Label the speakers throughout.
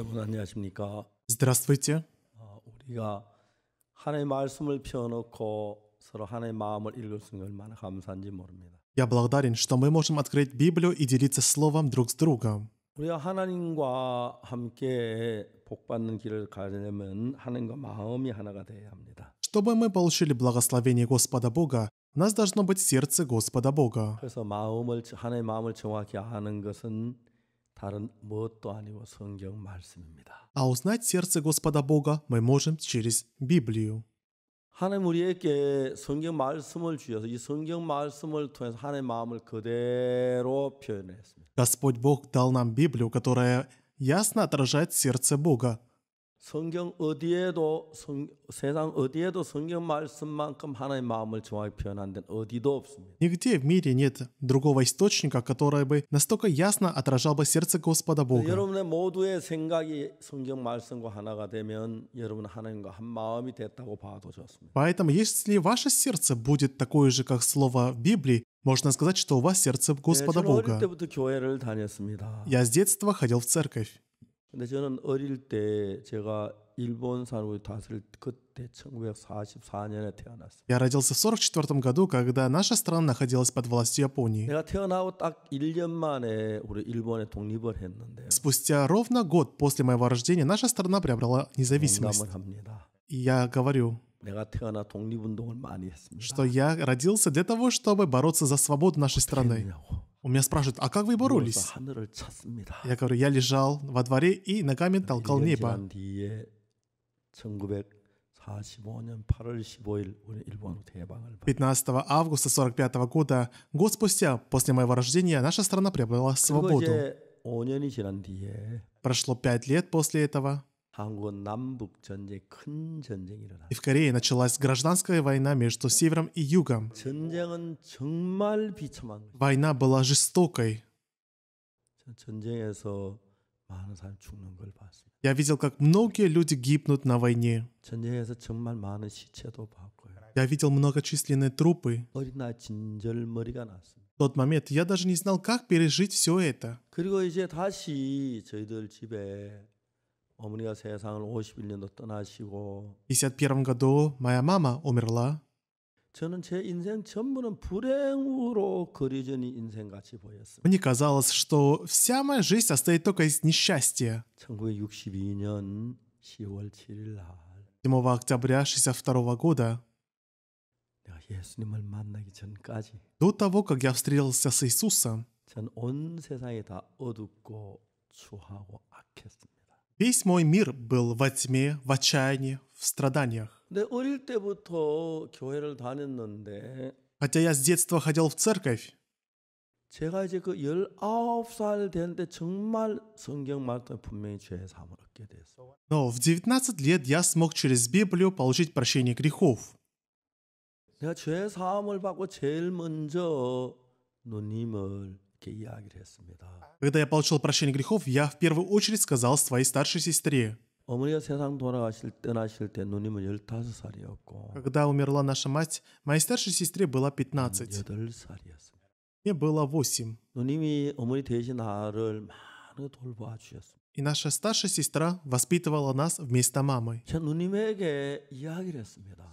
Speaker 1: 여러분 안녕하십니까?
Speaker 2: Здравствуйте.
Speaker 1: 우리가 하나님의 말씀을 펴놓고 서로 하나님의 마음을 읽을 수 있는 얼마나 감사한지 모릅니다.
Speaker 2: Я благодарен, что мы можем открыть Библию и делиться словом друг с другом.
Speaker 1: 우리가 하나님과 함께 복 받는 길을 가려면 하나님과 마음이 하나가 되어야 합니다.
Speaker 2: Чтобы мы получили благословение Господа Бога, у нас должно быть сердце Господа Бога.
Speaker 1: 그래서 마음을 하나님의 마음을 정확히 아는 것은
Speaker 2: а узнать сердце Господа Бога мы можем через Библию.
Speaker 1: 하나님 우리에게 성경 말씀을 주셔서 이 성경 말씀을 통해서 하나님의 마음을 그대로 표현했습니다.
Speaker 2: Господь Бог дал нам Библию, которая ясно отражает сердце Бога.
Speaker 1: 성경 어디에도 성, 세상 어디에도 성경 말씀만큼 하나님의 마음을 정확히 표현한 데는 어디도 없습니다.
Speaker 2: Нигде в мире нет другого источника, который бы настолько ясно отражал бы сердце Господа Бога.
Speaker 1: 여러분의 모두의 생각이 성경 말씀과 하나가 되면 여러분 하나님과 한 마음이 됐다고 봐도 좋습니다.
Speaker 2: Поэтому если ваше сердце будет такое же, как слово в Библии, можно сказать, что у вас сердце Господа Бога. Я с детства ходил в церковь.
Speaker 1: 근데 저는 어릴 때 제가 일본 산업을 다스릴 그때 1944년에 태어났어요.
Speaker 2: Я родился в 44 году, когда наша страна находилась под властью Японии.
Speaker 1: 내가 태어나고 딱 1년 만에 우리 일본에 독립을 했는데.
Speaker 2: Спустя ровно год после моего рождения наша страна приобрела независимость. И я говорю, что я родился для того, чтобы бороться за свободу нашей страны. У меня спрашивают, а как вы боролись? Я говорю, я лежал во дворе и ногами толкал небо. 15 августа 1945 года, год спустя после моего рождения, наша страна приобрела свободу. Прошло пять лет после этого. И в Корее началась гражданская война между севером и югом. Война была жестокой. Я видел, как многие люди гибнут на войне. Я видел многочисленные трупы. В тот момент я даже не знал, как пережить все это.
Speaker 1: 51
Speaker 2: году моя мама умерла. Мне казалось, что вся моя жизнь состоит только из несчастья.
Speaker 1: 1962년 10월
Speaker 2: 7일 날7 октября 62 года до того, как я встретился с Иисусом, Весь мой мир был во тьме, в отчаянии, в страданиях. Хотя я с детства ходил в церковь,
Speaker 1: 제가 이제 그 19살 되는데 정말 성경 말씀에 분명히 죄의 사함을 얻게 됐어.
Speaker 2: Но в 19 лет я смог через Библию получить прощение грехов.
Speaker 1: 내가 죄의 사함을 받고 제일 먼저 누님을
Speaker 2: когда я получил прощение грехов, я в первую очередь сказал своей старшей сестре. Когда умерла наша мать, моей старшей сестре было 15. Мне было 8. А И наша старшая сестра воспитывала нас вместо мамы. Ну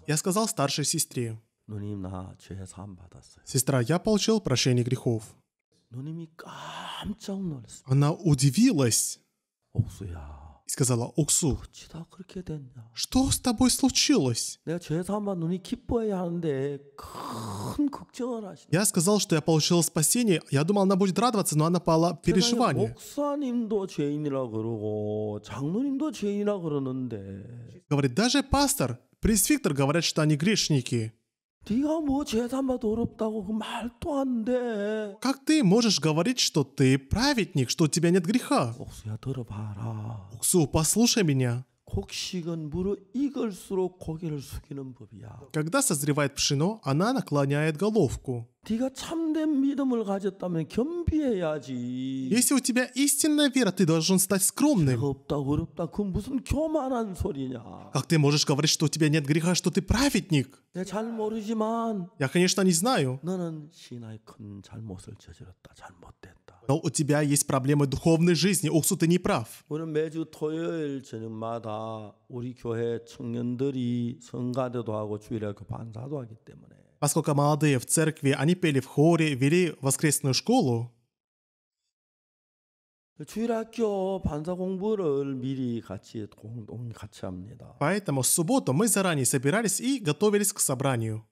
Speaker 2: я сказал старшей сестре, а Сестра, я получил прощение грехов. Она удивилась и сказала, «Оксу, что с тобой случилось?» Я сказал, что я получил спасение. Я думал, она будет радоваться, но она пала в переживание. Говорит, даже пастор, пресвиктор говорят, что они грешники.
Speaker 1: 네가 뭐 재산받아
Speaker 2: Как ты можешь говорить, что ты праведник, что у тебя нет греха? 옥수야 들어봐라. послушай меня. Когда созревает пшено, она наклоняет головку.
Speaker 1: Если у
Speaker 2: тебя истинная вера, ты должен стать скромным. Как ты можешь говорить, что у тебя нет греха, что ты праведник? Я, конечно, не знаю. Но у тебя есть проблемы духовной жизни. Уксу, ты не прав. Поскольку молодые в церкви, они пели в хоре, вели воскресную школу. Поэтому в субботу мы заранее собирались и готовились к собранию.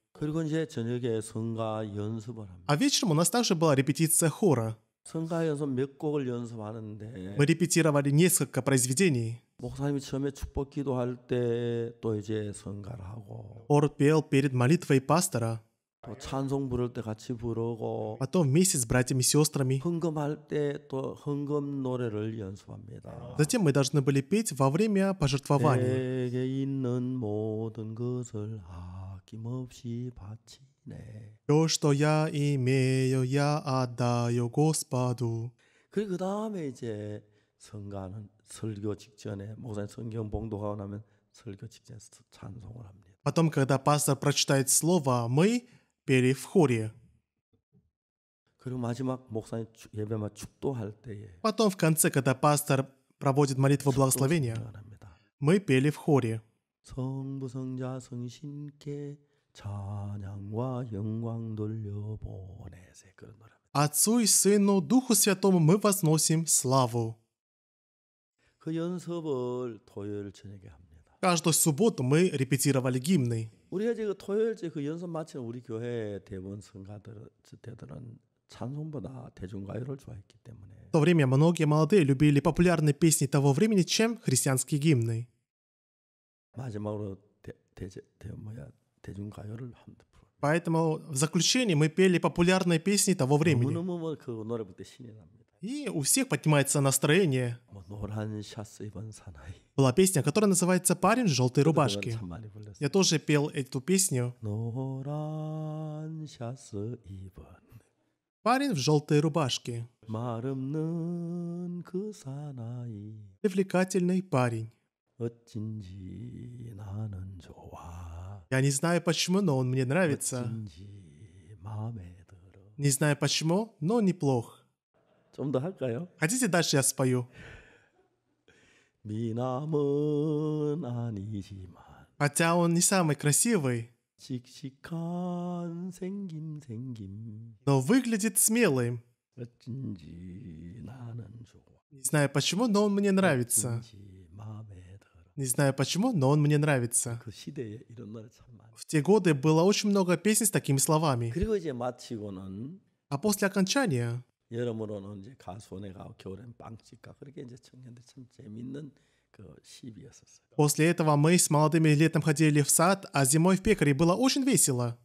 Speaker 2: А вечером у нас также была репетиция хора.
Speaker 1: Мы репетировали
Speaker 2: несколько произведений.
Speaker 1: 목사님이 처음에 축복 기도할 때 또 이제 성가하고.
Speaker 2: Он пел перед молитвой пастора.
Speaker 1: 또 찬송 부를 때 같이 부르고.
Speaker 2: Потом вместе с братьями и сестрами. 헌금할
Speaker 1: 때 또 헌금 노래를 연습합니다.
Speaker 2: Затем мы должны были петь во время пожертвования.
Speaker 1: 내게 있는 모든 것을 아낌없이 바치.
Speaker 2: То, что я имею, я отдаю Господу.
Speaker 1: 그 다음에 이제 성가는 설교 직전에 목사님 성경 봉독하고 나면 설교 직전에 찬송을 합니다.
Speaker 2: Потом, когда пастор прочитает слово, мы пели в хоре.
Speaker 1: 그리고 마지막 목사님 예배만 축도할 때에
Speaker 2: Потом, в конце, когда пастор проводит молитву благословения, мы пели в хоре.
Speaker 1: 성부 성자 성신께 찬양과 영광
Speaker 2: 돌려보내세 그런 노래. Отцу и Сыну, Духу Святому мы возносим славу.
Speaker 1: 그 연습을 토요일 저녁에 합니다.
Speaker 2: Каждую субботу мы репетировали гимны.
Speaker 1: 우리 어제 그 토요일째 그 연습 마친 우리 교회 대부분 성가들은 찬송보다 대중가요를 좋아했기
Speaker 2: 때문에. В то время многие молодые любили популярные песни того времени, чем христианские гимны. 마지막으로 대, 뭐야 Поэтому в заключении мы пели популярные песни того времени. И у всех поднимается настроение. Была песня, которая называется «Парень в желтой рубашке». Я тоже пел эту песню. Парень в желтой рубашке. Привлекательный парень. 어쩐지 나는 좋아. Я не знаю почему, но он мне нравится. Не знаю почему, но неплох. Хотите дальше я спою? Хотя он не самый красивый. Но выглядит смелым.
Speaker 1: Не
Speaker 2: знаю почему, но он мне нравится. Не знаю почему, но он мне нравится. В те годы было очень много песен с такими словами. А после окончания После этого мы с молодыми летом ходили в сад, а зимой в пекаре было очень весело.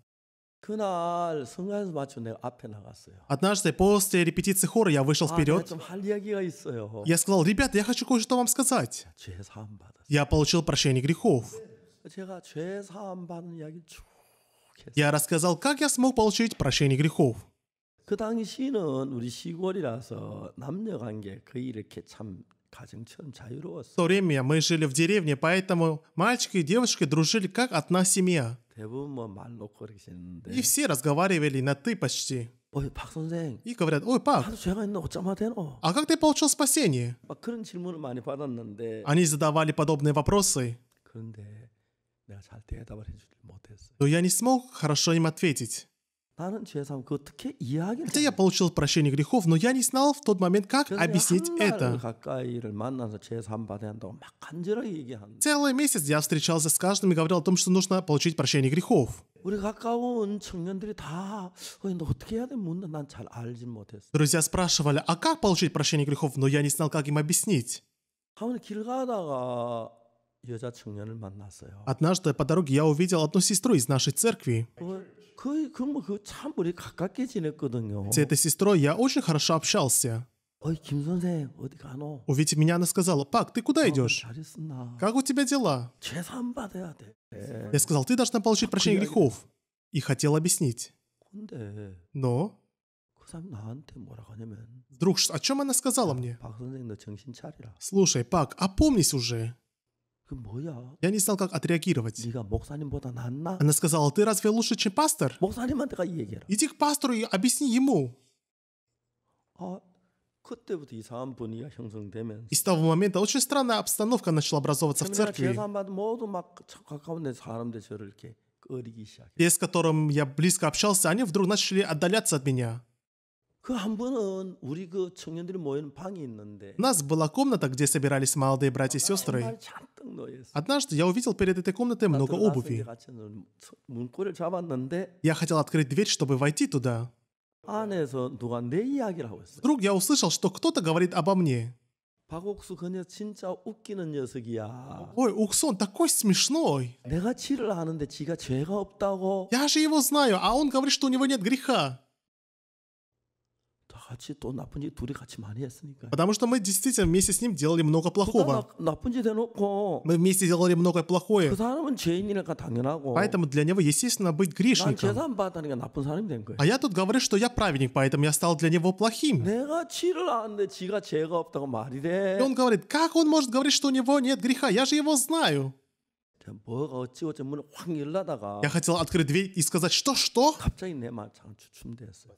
Speaker 1: 그날 성가에서 마침 내가 앞에 나갔어요.
Speaker 2: Однажды после репетиции хора я вышел вперед. Я сказал, ребята, я хочу кое-что вам сказать. Я получил прощение грехов. Я рассказал, как я смог получить прощение грехов.
Speaker 1: 그 당시는 우리 시골이라서 남녀 관계 거의 이렇게 참 В то
Speaker 2: время мы жили в деревне, поэтому мальчики и девочки дружили как одна семья. И все разговаривали на «ты» почти. Ой, 박 И говорят, ой, пап, а как ты получил спасение? Они задавали подобные вопросы, но я не смог хорошо им ответить. Хотя я получил прощение грехов, но я не знал в тот момент, как объяснить это. Целый месяц я встречался с каждым и говорил о том, что нужно получить прощение грехов. Друзья спрашивали, а как получить прощение грехов, но я не знал, как им объяснить. Однажды по дороге я увидел одну сестру из нашей церкви. С этой сестрой я очень хорошо общался. Увидев меня, она сказала, «Пак, ты куда идешь? Как у тебя дела?»
Speaker 1: Я сказал, «Ты должна получить прощение грехов».
Speaker 2: И хотел объяснить. Но... Вдруг, о чем она сказала мне? Слушай, Пак, опомнись уже. Я не знал, как отреагировать. Она сказала, ты разве лучше, чем пастор? Иди к пастору и объясни ему. А и с того момента очень странная обстановка начала образовываться в церкви. Те, с которым я близко общался, они вдруг начали отдаляться от меня.
Speaker 1: У нас
Speaker 2: была комната, где собирались молодые братья и сестры. Однажды я увидел перед этой комнатой много обуви. Я хотел открыть дверь, чтобы войти туда. Вдруг я услышал, что кто-то говорит обо мне. Ой, Уксон такой смешной. Я же его знаю, а он говорит, что у него нет греха.
Speaker 1: 같이 또 나쁜 짓 둘이 같이 많이 했으니까.
Speaker 2: Потому что мы действительно вместе с ним делали много плохого. 나쁜 짓 해놓고. Мы вместе делали много плохое. 그 사람은 죄인이니까 당연하고. Поэтому для него естественно быть грешником. 난 재산
Speaker 1: 받으니까 나쁜 사람이 된 거예요.
Speaker 2: А я тут говорю, что я праведник, поэтому я стал для него плохим. 내가 치를 아는데 지가 죄가 없다고 말이 돼. И он говорит, как он может говорить, что у него нет греха? Я же его знаю.
Speaker 1: Я хотел
Speaker 2: открыть дверь и сказать, что, что?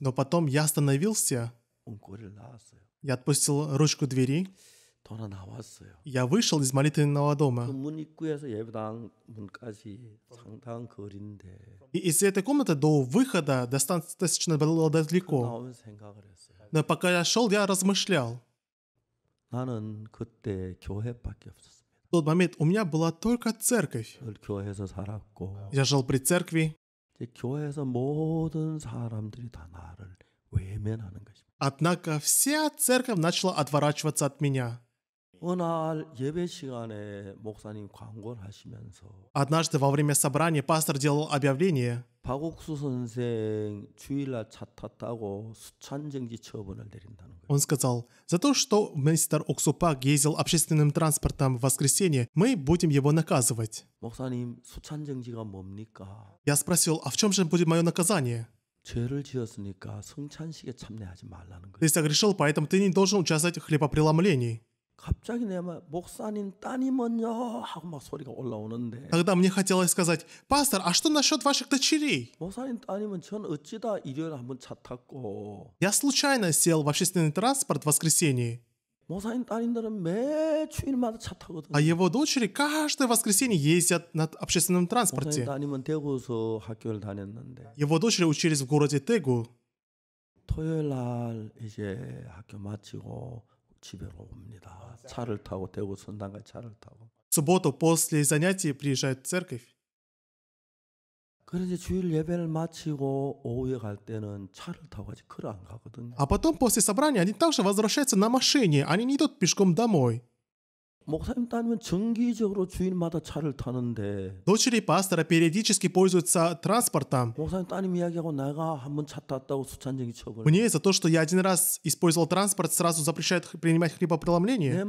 Speaker 2: Но потом я остановился. Я отпустил ручку двери. Я вышел из молитвенного дома. И из этой комнаты до выхода достаточно было далеко. Но пока я шел, я размышлял. В тот момент у меня была только
Speaker 1: церковь. Я жил при
Speaker 2: церкви. Однако вся церковь начала отворачиваться от меня. Однажды во время собрания пастор делал объявление. Он сказал, за то, что мистер Оксупак ездил общественным транспортом в воскресенье, мы будем его наказывать. Я спросил, а в чем же будет мое наказание? Ты согрешил, поэтому ты не должен участвовать в хлебопреломлении. Тогда мне хотелось сказать, пастор, а что насчет ваших дочерей? Я случайно сел в общественный транспорт в воскресенье. А его дочери каждое воскресенье ездят на общественном транспорте. Его дочери учились в городе Тегу. 토요일 날 이제 학교 마치고 집으로 옵니다.
Speaker 1: 차를 타고 대구 선당까지 차를 타고.
Speaker 2: В субботу после занятий приезжают в церковь. А потом после собрания они также возвращаются на машине, они не идут пешком домой. Дочери пастора периодически пользуются транспортом. Мне за то, что я один раз использовал транспорт, сразу запрещают принимать хлебопреломление.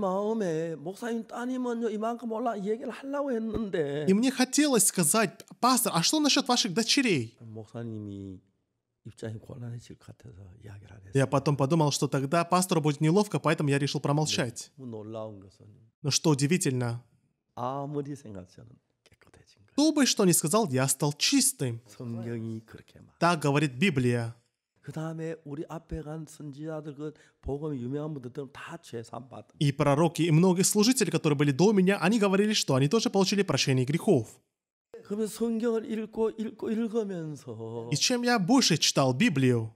Speaker 2: И мне хотелось сказать, пастор, а что насчет ваших дочерей? Я потом подумал, что тогда пастору будет неловко, поэтому я решил промолчать. Но что удивительно, кто бы что ни сказал, я стал чистым. Так говорит Библия. И пророки, и многие служители, которые были до меня, они говорили, что они тоже получили прощение грехов. И чем я больше читал Библию,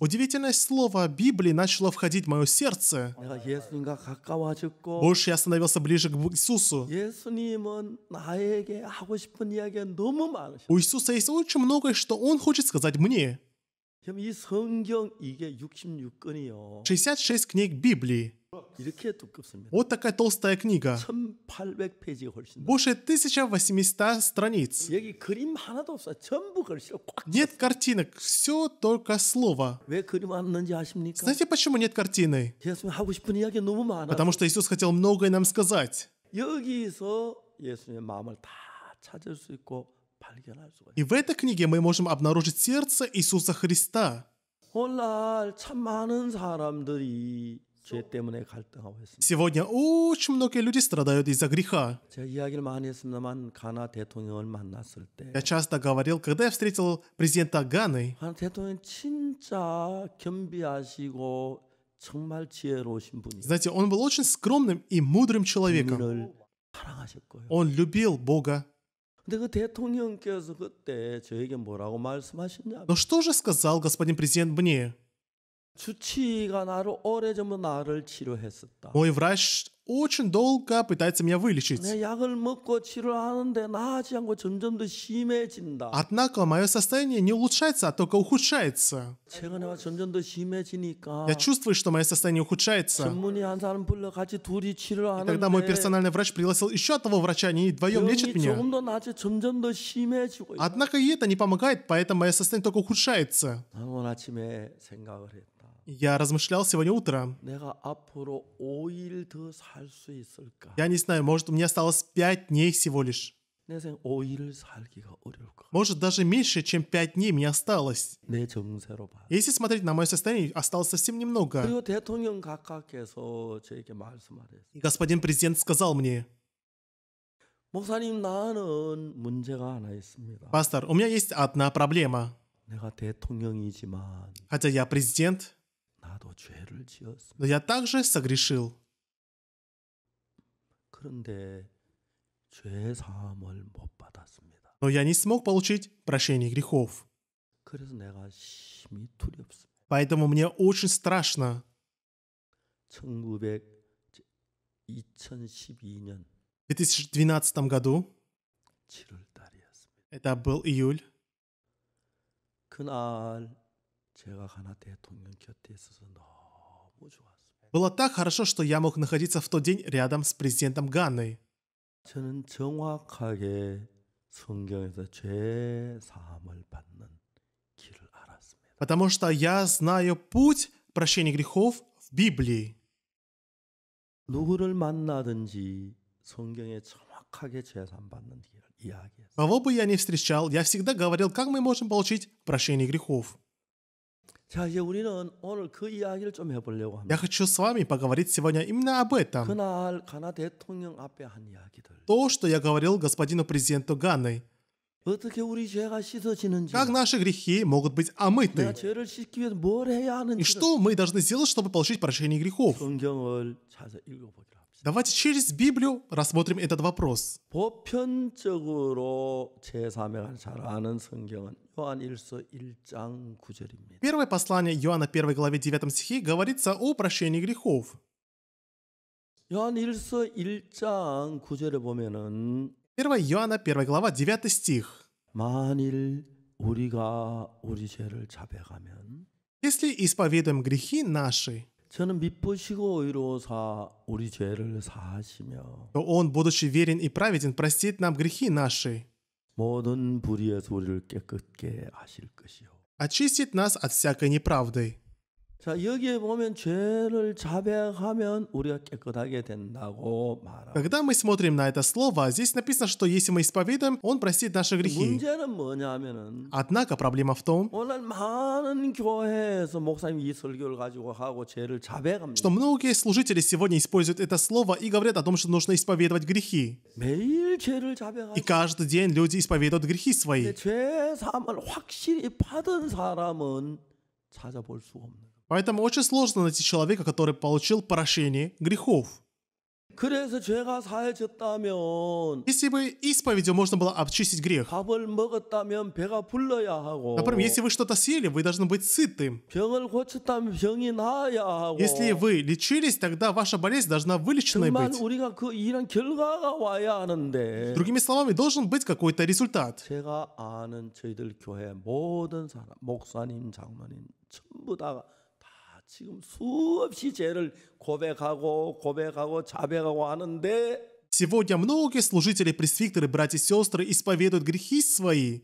Speaker 2: Удивительность слова Библии начало входить в мое сердце. Больше я становился ближе к Иисусу. У Иисуса есть очень многое, что Он хочет сказать мне.
Speaker 1: 66
Speaker 2: книг Библии.
Speaker 1: 이렇게 두껍습니다.
Speaker 2: Вот такая толстая книга.
Speaker 1: 1800페이지 훨씬.
Speaker 2: Больше 1800 страниц. 여기 그림 하나도 없어. 전부 글씨로 꽉. Нет картинок, все только слово. 왜 그림 없는지 아십니까? Знаете, почему нет картины?
Speaker 1: 예수님 하고 싶은 이야기 너무 많아. Потому
Speaker 2: что Иисус хотел многое нам сказать.
Speaker 1: 여기서 예수님의 마음을 다 찾을 수 있고 발견할 수가.
Speaker 2: И в этой книге мы можем обнаружить сердце Иисуса Христа. 오늘날 참 많은 사람들이 Сегодня очень многие люди страдают из-за греха. Я часто говорил, когда я встретил президента Ганы,
Speaker 1: знаете,
Speaker 2: он был очень скромным и мудрым человеком. Он любил Бога. Но что же сказал господин президент мне?
Speaker 1: 주치의가 나를 오래전부터 나를 치료했었다. Мой
Speaker 2: врач очень долго пытается меня вылечить. 내
Speaker 1: 약을 먹고 치료하는데 나아지 않고 점점 더 심해진다.
Speaker 2: Однако мое состояние не улучшается, а только ухудшается.
Speaker 1: 최근에 점점 더 심해지니까. Я
Speaker 2: чувствую, что мое состояние ухудшается.
Speaker 1: 전문의 한 사람 불러 같이 둘이 치료하는데. И тогда мой персональный
Speaker 2: врач пригласил еще одного врача, они вдвоем лечат меня. 조금
Speaker 1: 더 나아져 점점 더 심해지고. Однако
Speaker 2: и это не помогает, поэтому мое состояние только ухудшается. 오늘 아침에
Speaker 1: 생각을 했다.
Speaker 2: Я размышлял сегодня утром. Я не знаю, может, у меня осталось пять дней всего лишь. Может, даже меньше, чем пять дней мне осталось. Если смотреть на мое состояние, осталось совсем немного. И господин президент сказал мне, Пастор, у меня есть одна проблема. Хотя я президент, но я также согрешил. Но я не смог получить прощение грехов. Поэтому мне очень страшно.
Speaker 1: В 2012
Speaker 2: году, это был июль,
Speaker 1: 그날 제가 가나 대통령 곁에 있어서 너무 좋았어요.
Speaker 2: Было так хорошо, что я мог находиться в тот день рядом с президентом Ганной. 저는 정확하게 성경에서 죄 사함을 받는 길을 알았습니다. Потому что я знаю путь прощения грехов в Библии. 누구를 만나든지 성경에 정확하게 죄 사함 받는 길을 이야기했어요. Кого бы я ни встречал, я всегда говорил, как мы можем получить прощение грехов. Я хочу с вами поговорить сегодня именно об этом. То, что я говорил господину президенту Ганной.
Speaker 1: Как
Speaker 2: наши грехи могут быть омыты? И что мы должны сделать, чтобы получить прощение грехов? Давайте через Библию рассмотрим этот вопрос.
Speaker 1: Первое
Speaker 2: послание Иоанна 1 главе 9 стихе говорится о прощении грехов. 요한 Иоанна 1 глава 9 стих. если исповедуем грехи наши 저는 믿보시고 의로사
Speaker 1: 우리 죄를
Speaker 2: 사하시며 он будучи верен и праведен простит нам грехи наши 모든 불의에서 우리를 깨끗게 하실 것이요 очистит нас от всякой неправды 자, 여기에 보면 죄를 자백하면 우리가 깨끗하게 된다고 말합니다. А когда мы смотрим на это слово, здесь написано, что если мы исповедуем, он простит наши грехи.
Speaker 1: 문제는 뭐냐면은
Speaker 2: Однако проблема в том,
Speaker 1: 오늘 많은 교회에서
Speaker 2: 목사님 이 설교를 가지고 하고 죄를 자백합니다. Что многие служители сегодня используют это слово и говорят о том, что нужно исповедовать грехи. 매일 죄를 자백하고 И каждый день люди исповедуют грехи свои. 죄 사함을 확실히 받은 사람은 찾아볼 수 없는 Поэтому очень сложно найти человека, который получил прощение грехов. Если бы исповедью можно было обчистить грех. Например, если вы что-то съели, вы должны быть сытым. Если вы лечились, тогда ваша болезнь должна вылеченной быть. Другими словами, должен быть какой-то результат.
Speaker 1: Я знаю, 지금 수없이 죄를 고백하고 고백하고 자백하고
Speaker 2: 하는데 Сегодня многие служители, пресвитеры, братья и сестры исповедуют грехи свои.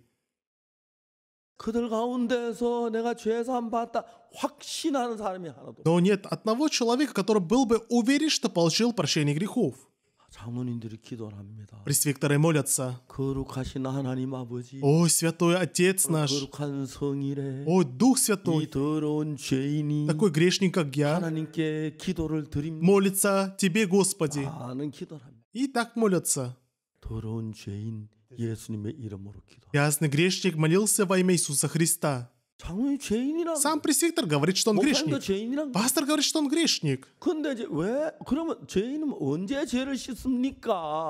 Speaker 2: Но нет одного человека, который был бы уверен, что получил прощение грехов. Пресвитеры молятся. О, Святой Отец наш!
Speaker 1: О, Дух Святой!
Speaker 2: Такой грешник, как я, молится Тебе, Господи. И так молятся. Ясный грешник молился во имя Иисуса Христа. Сам пресвитер говорит, что он грешник. Пастор говорит, что он грешник.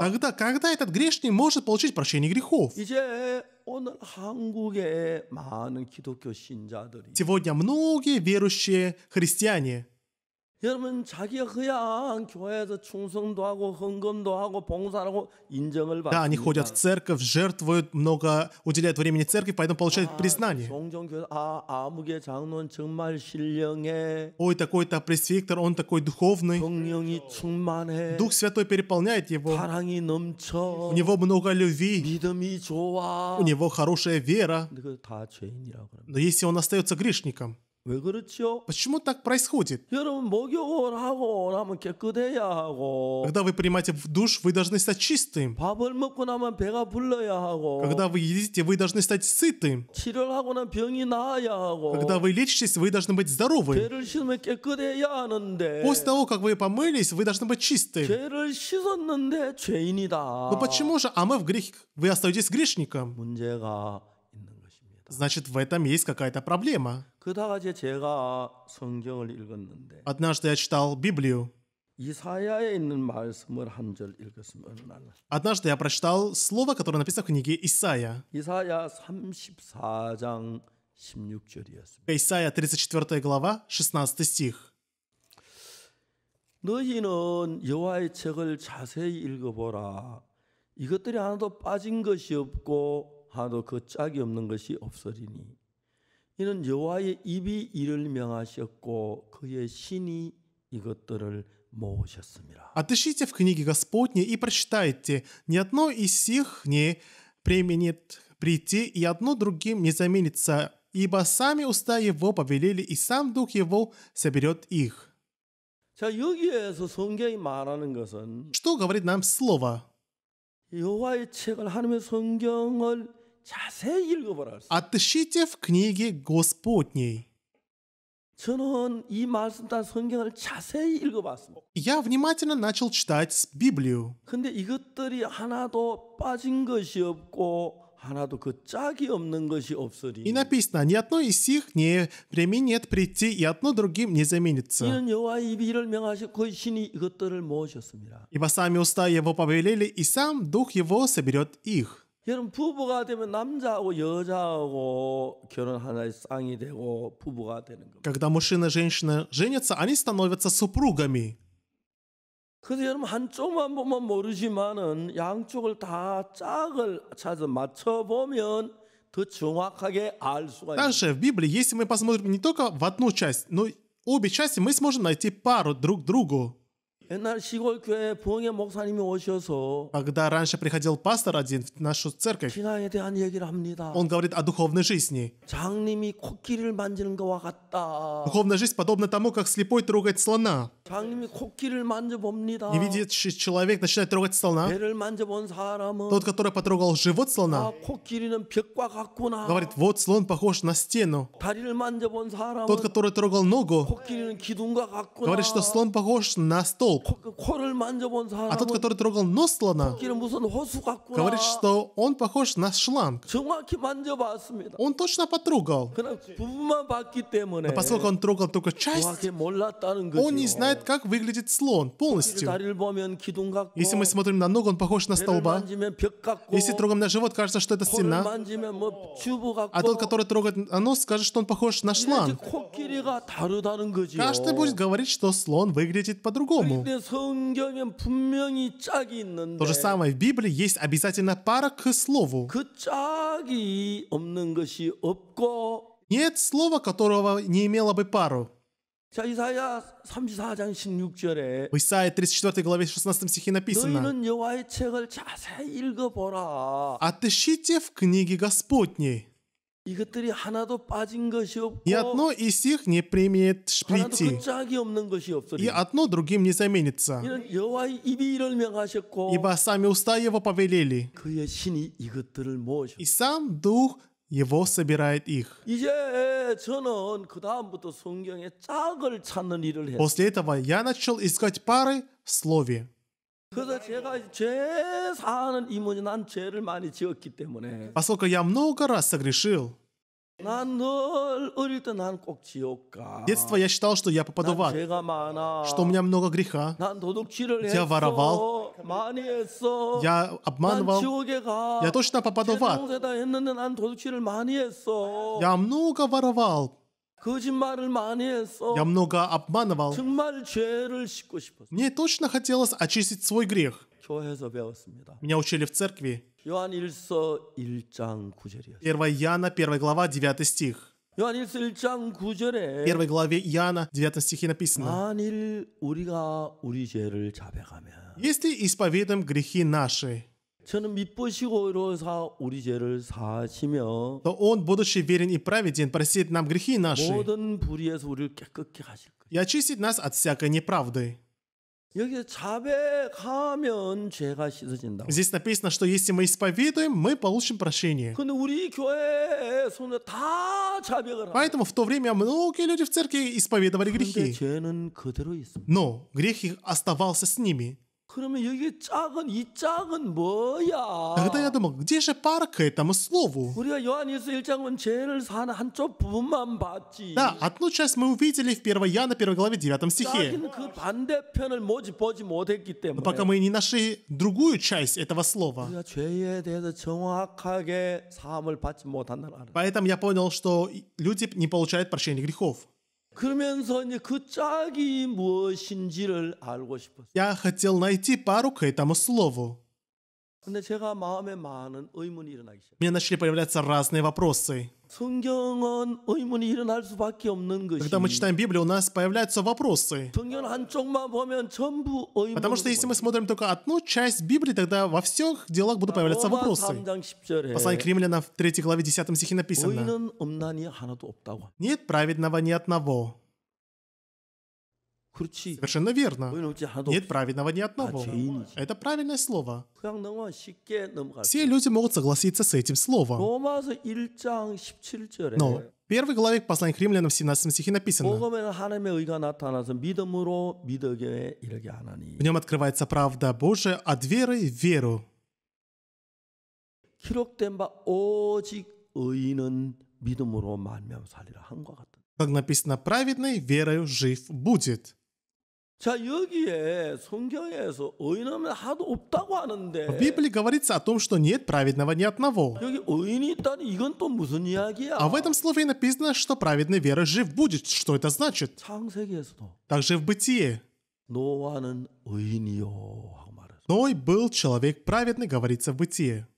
Speaker 2: Тогда когда этот грешник может получить прощение грехов?
Speaker 1: Сегодня
Speaker 2: многие верующие христиане
Speaker 1: 여러분 자기가 그냥 교회에서 충성도 하고 헌금도 하고 봉사하고 인정을 받습니다. Да, они ходят в
Speaker 2: церковь, жертвуют много, уделяют времени церкви, поэтому получают а, признание.
Speaker 1: 아, 아무개 장로는 정말
Speaker 2: 신령해. Ой, такой-то пресвитер, он такой духовный. 성령이 충만해. Дух Святой переполняет его. 사랑이 넘쳐. У него много любви. 믿음이 좋아. У него хорошая вера. Но если он остается грешником, 왜 그렇죠? А почему так происходит? Когда вы принимаете душ, вы должны стать чистым. Когда вы едите, вы должны стать сытым. Когда вы лечитесь, вы должны быть здоровы. После того, как вы помылись, вы должны быть чистым. Но ну почему же, а мы грех, вы остаетесь грешником? Значит, в этом есть какая-то проблема. Однажды я читал Библию. Однажды я прочитал слово, которое написано в книге Исаия. Исаия 34 глава, 16 стих.
Speaker 1: 너희는 여호와의 책을 자세히 읽어보라. 이것들이 하나도 빠진 것이 없고 하도 그 짝이 없는 것이 없으리니 이는 여호와의 입이 이를
Speaker 2: 명하셨고 그의 신이 이것들을 모으셨습니다. Отыщите а в книге Господней и прочитайте, ни одно из сих не применит прийти, и одно другим не заменится, ибо сами уста его повелели, и сам дух его соберет их.
Speaker 1: 자, 여기에서 성경이 말하는 것은
Speaker 2: Что говорит нам слово?
Speaker 1: 여호와의 책을 하나님의 성경을 자세히 읽어보라.
Speaker 2: Отыщите а в книге Господней. Я внимательно начал читать Библию. И написано, ни одно из сих не времени нет прийти, и одно другим не заменится. Ибо сами уста его повелели, и сам дух его соберет их.
Speaker 1: 여러분 부부가 되면 남자하고 여자하고 결혼 하나의 쌍이 되고 부부가 되는
Speaker 2: 겁니다. Когда мужчина и женщина женятся, они становятся супругами.
Speaker 1: 그래서 여러분 한쪽만 보면 모르지만은 양쪽을 다 짝을 찾아 맞춰 보면 더 정확하게 알 수가. Также
Speaker 2: в Библии, если мы посмотрим не только в одну часть, но обе части, мы сможем найти пару друг другу. Э, э, а когда раньше приходил пастор один в нашу церковь, он говорит о духовной жизни. Духовная жизнь подобна тому, как слепой трогает слона. И видит человек, начинает трогать слона. Тот, который потрогал живот слона, говорит, вот слон похож на стену.
Speaker 1: Тот, который трогал ногу, говорит, что
Speaker 2: слон похож на столб.
Speaker 1: А тот, который
Speaker 2: трогал нос слона,
Speaker 1: говорит,
Speaker 2: что он похож на шланг. Он точно потрогал.
Speaker 1: Но поскольку он трогал
Speaker 2: только часть,
Speaker 1: он не знает, знает,
Speaker 2: как выглядит слон полностью. Если мы смотрим на ногу, он похож на столба. Если трогаем на живот, кажется, что это стена. А тот, который трогает нос, скажет, что он похож на шланг. Каждый будет говорить, что слон выглядит по-другому.
Speaker 1: То же самое
Speaker 2: в Библии есть обязательно пара к слову. Нет слова, которого не имело бы пару.
Speaker 1: 자, 이사야 34장 16절에
Speaker 2: В 34 главе 16 стихе написано 너희는
Speaker 1: 여호와의 책을 자세히 읽어보라.
Speaker 2: Отыщите в книге Господней.
Speaker 1: 이것들이 하나도 빠진 것이 없고
Speaker 2: Ни одно из них не примет шплити. 하나도
Speaker 1: 짝이 없는 것이 없으리. И
Speaker 2: одно другим не заменится.
Speaker 1: 이는 여호와의 입이 이를 명하셨고 Ибо
Speaker 2: сами уста его повелели. 그의 신이 이것들을 모으셨. И сам Дух его собирает их. После этого я начал искать пары в Слове. Поскольку я много раз согрешил, Детство я считал, что я попаду в ад, что у меня много греха.
Speaker 1: Я воровал, я обманывал. Я точно попаду в ад.
Speaker 2: Я много воровал. Я много обманывал. Мне точно хотелось очистить свой грех. Меня учили в церкви. Первая 1 Иоанна, 1 глава, 9 стих.
Speaker 1: Первой главе
Speaker 2: Иоанна, 9 стихе написано. Если исповедуем грехи наши, то Он, будучи верен и праведен, простит нам грехи наши и очистит нас от всякой неправды. Здесь написано, что если мы исповедуем, мы получим прощение. Поэтому в то время многие люди в церкви исповедовали грехи. Но грех их оставался с ними.
Speaker 1: 그러면 여기 작은 이 작은 뭐야?
Speaker 2: Тогда я думал, где же парка этому слову?
Speaker 1: 우리가 요한일서 1장은 죄를 한 한쪽 부분만 봤지. Да,
Speaker 2: одну часть мы увидели в 1 Иоанна 1 главе 9 стихе.
Speaker 1: 그 반대편을 모지 보지 못했기 때문에. Но пока мы
Speaker 2: не нашли другую часть этого слова.
Speaker 1: 우리가 죄에 대해서 정확하게 사함을
Speaker 2: 받지 못한다는. Поэтому я понял, что люди не получают прощения грехов. 그러면서 이제 그 짝이 무엇인지를 알고 싶었어요. Я хотел найти пару к этому слову. Мне начали появляться разные вопросы.
Speaker 1: Когда мы читаем
Speaker 2: Библию, у нас появляются вопросы. Потому что если мы смотрим только одну часть Библии, тогда во всех делах будут появляться вопросы. Послание к римлянам в 3 главе 10 стихе написано. Нет праведного ни одного. Совершенно верно. Нет правильного ни одного. Это правильное слово. Все люди могут согласиться с этим словом. Но в первой главе послания к римлянам в 17 стихе написано.
Speaker 1: В
Speaker 2: нем открывается правда Божия от веры в веру. Как написано, праведный верою жив будет.
Speaker 1: 자, 여기에 성경에서 의인은 하도 없다고 하는데. В Библии
Speaker 2: говорится о том, что нет праведного ни одного.
Speaker 1: 여기 의인이
Speaker 2: 있다니 이건 또 무슨 이야기야? А в этом слове написано, что праведный вера жив будет. Что это значит? 창세기에서도. Также в Бытие. 노아는 의인이요 Ной был человек праведный, говорится в Бытие.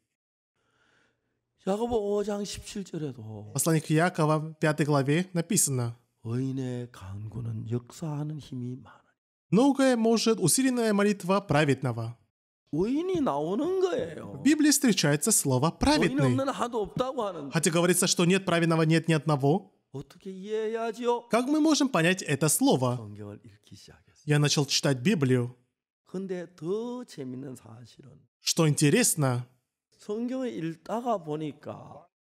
Speaker 2: 야고보
Speaker 1: 5장 17절에도.
Speaker 2: Посланник Якова, 5 главе написано многое может усиленная молитва праведного. В Библии встречается слово «праведный». Хотя говорится, что нет праведного, нет ни одного. Как мы можем понять это слово? Я начал читать Библию. Что интересно,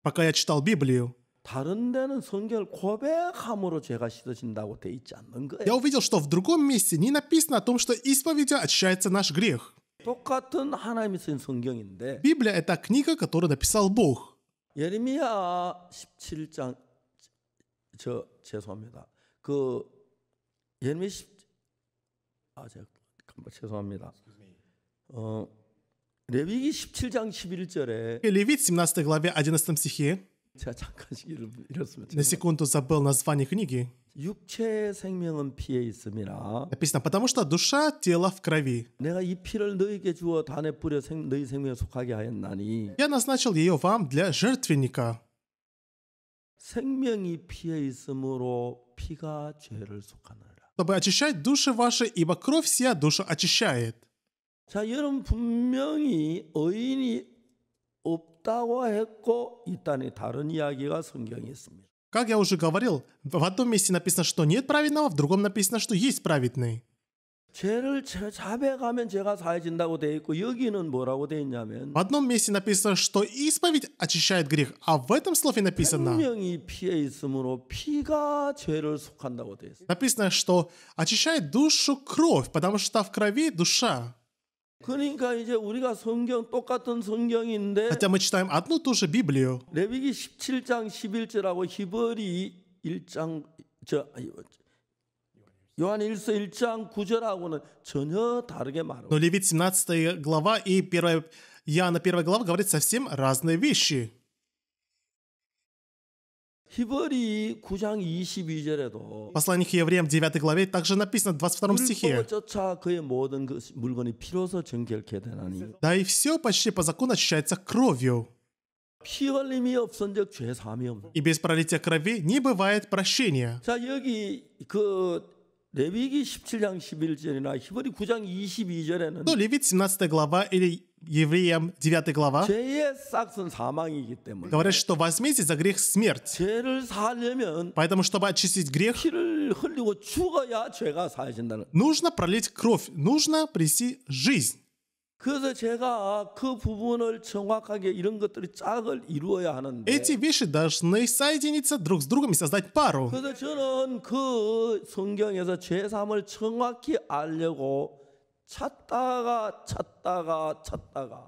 Speaker 2: пока я читал Библию,
Speaker 1: 다른 데는 성결 고백함으로 죄가 씻어진다고 돼 있지 않는 거예요. Я
Speaker 2: увидел, что в другом месте не написано о том, что исповедью очищается наш грех. 똑같은 하나님이 쓴 성경인데. Библия это книга, которую написал Бог.
Speaker 1: 예레미야 17장 저 죄송합니다. 그 예레미야 10... 아 제가 죄송합니다. 어 레위기 17장 11절에
Speaker 2: Левит 17 главе 11 стихе 제가 잠깐씩 잃었습니다. На секунду забыл название книги. 육체 생명은 피에 있음이라. Написано, потому что душа тело в крови. 내가 이 피를
Speaker 1: 너희에게 주어 단에 뿌려 생, 너희 생명에 속하게 하였나니.
Speaker 2: Я назначил ее вам для жертвенника. 생명이 피에 있으므로 피가 죄를 속하느라. Чтобы очищать души ваши, ибо кровь вся душу очищает. 자,
Speaker 1: 여러분 분명히 의인이 없다고 했고 있다니 다른 이야기가 성경에 있습니다.
Speaker 2: Как я уже говорил, в одном месте написано, что нет праведного, в другом написано, что есть праведный. В одном месте написано, что исповедь очищает грех, а в этом слове написано Написано, что очищает душу кровь, потому что в крови душа.
Speaker 1: 그러니까 이제 우리가 성경 똑같은 성경인데 Хотя
Speaker 2: мы читаем одну ту же Библию.
Speaker 1: 레위기 17장 11절하고 히브리 1장 저 요한일서 1장 9절하고는 전혀 다르게 말하고.
Speaker 2: Но Левит 17 глава и 1 Иоанна 1 глава говорит совсем разные вещи. Послание к евреям 9 главе также написано в 22 стихе. Да и все почти по закону очищается кровью. И без пролития крови не бывает прощения. Но Левит 17 глава или евреям 9 глава, говорят, что возмездие за грех смерть. Поэтому, чтобы очистить грех, нужно пролить кровь, нужно прийти жизнь.
Speaker 1: Эти
Speaker 2: вещи должны соединиться друг с другом и создать пару.
Speaker 1: 그래서 저는 그 성경에서 죄 삼을 정확히 알려고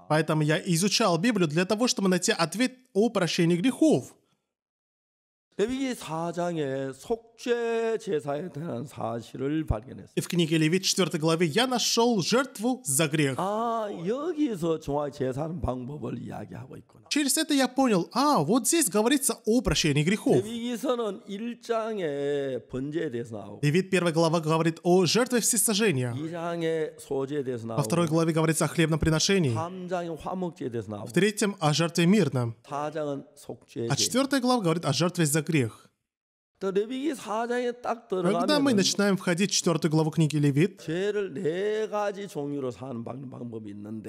Speaker 2: Поэтому я изучал Библию для того, чтобы найти ответ о прощении грехов.
Speaker 1: 레위기 4장에 속죄 제사에 대한 사실을 발견했어요.
Speaker 2: В книге Левит 4 главе я нашел жертву за грех.
Speaker 1: 아, 여기서 정확히 제사하는 방법을 이야기하고 있구나.
Speaker 2: Через это я понял, а, вот здесь говорится о прощении грехов.
Speaker 1: 레위기서는 1장에 번제에 대해서 나오고
Speaker 2: Левит 1 глава говорит о жертве всесожжения.
Speaker 1: 2장에 소제에 대해서 나오고 Во
Speaker 2: главе говорится о хлебном приношении.
Speaker 1: 3장에 화목제에 대해서 나오고 В
Speaker 2: третьем о жертве мирном. 4장은 속죄에 А 4 глава говорит о жертве за грех.
Speaker 1: Когда мы
Speaker 2: начинаем входить в четвертую главу книги Левит,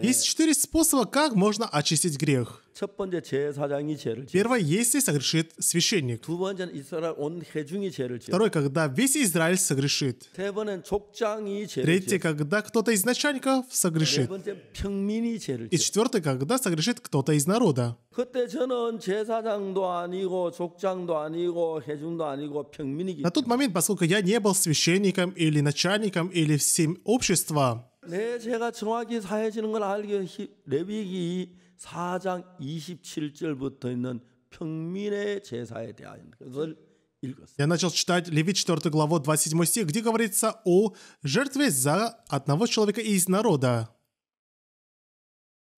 Speaker 2: есть четыре способа, как можно очистить грех.
Speaker 1: Первое,
Speaker 2: если согрешит священник. Второе, когда весь Израиль согрешит.
Speaker 1: Третье,
Speaker 2: когда кто-то из начальников согрешит. И четвертое, когда согрешит кто-то из народа.
Speaker 1: На тот
Speaker 2: момент, поскольку я не был священником или начальником или всем общества,
Speaker 1: я начал
Speaker 2: читать Левит 4 главу 27 стих, где говорится о жертве за одного человека из народа.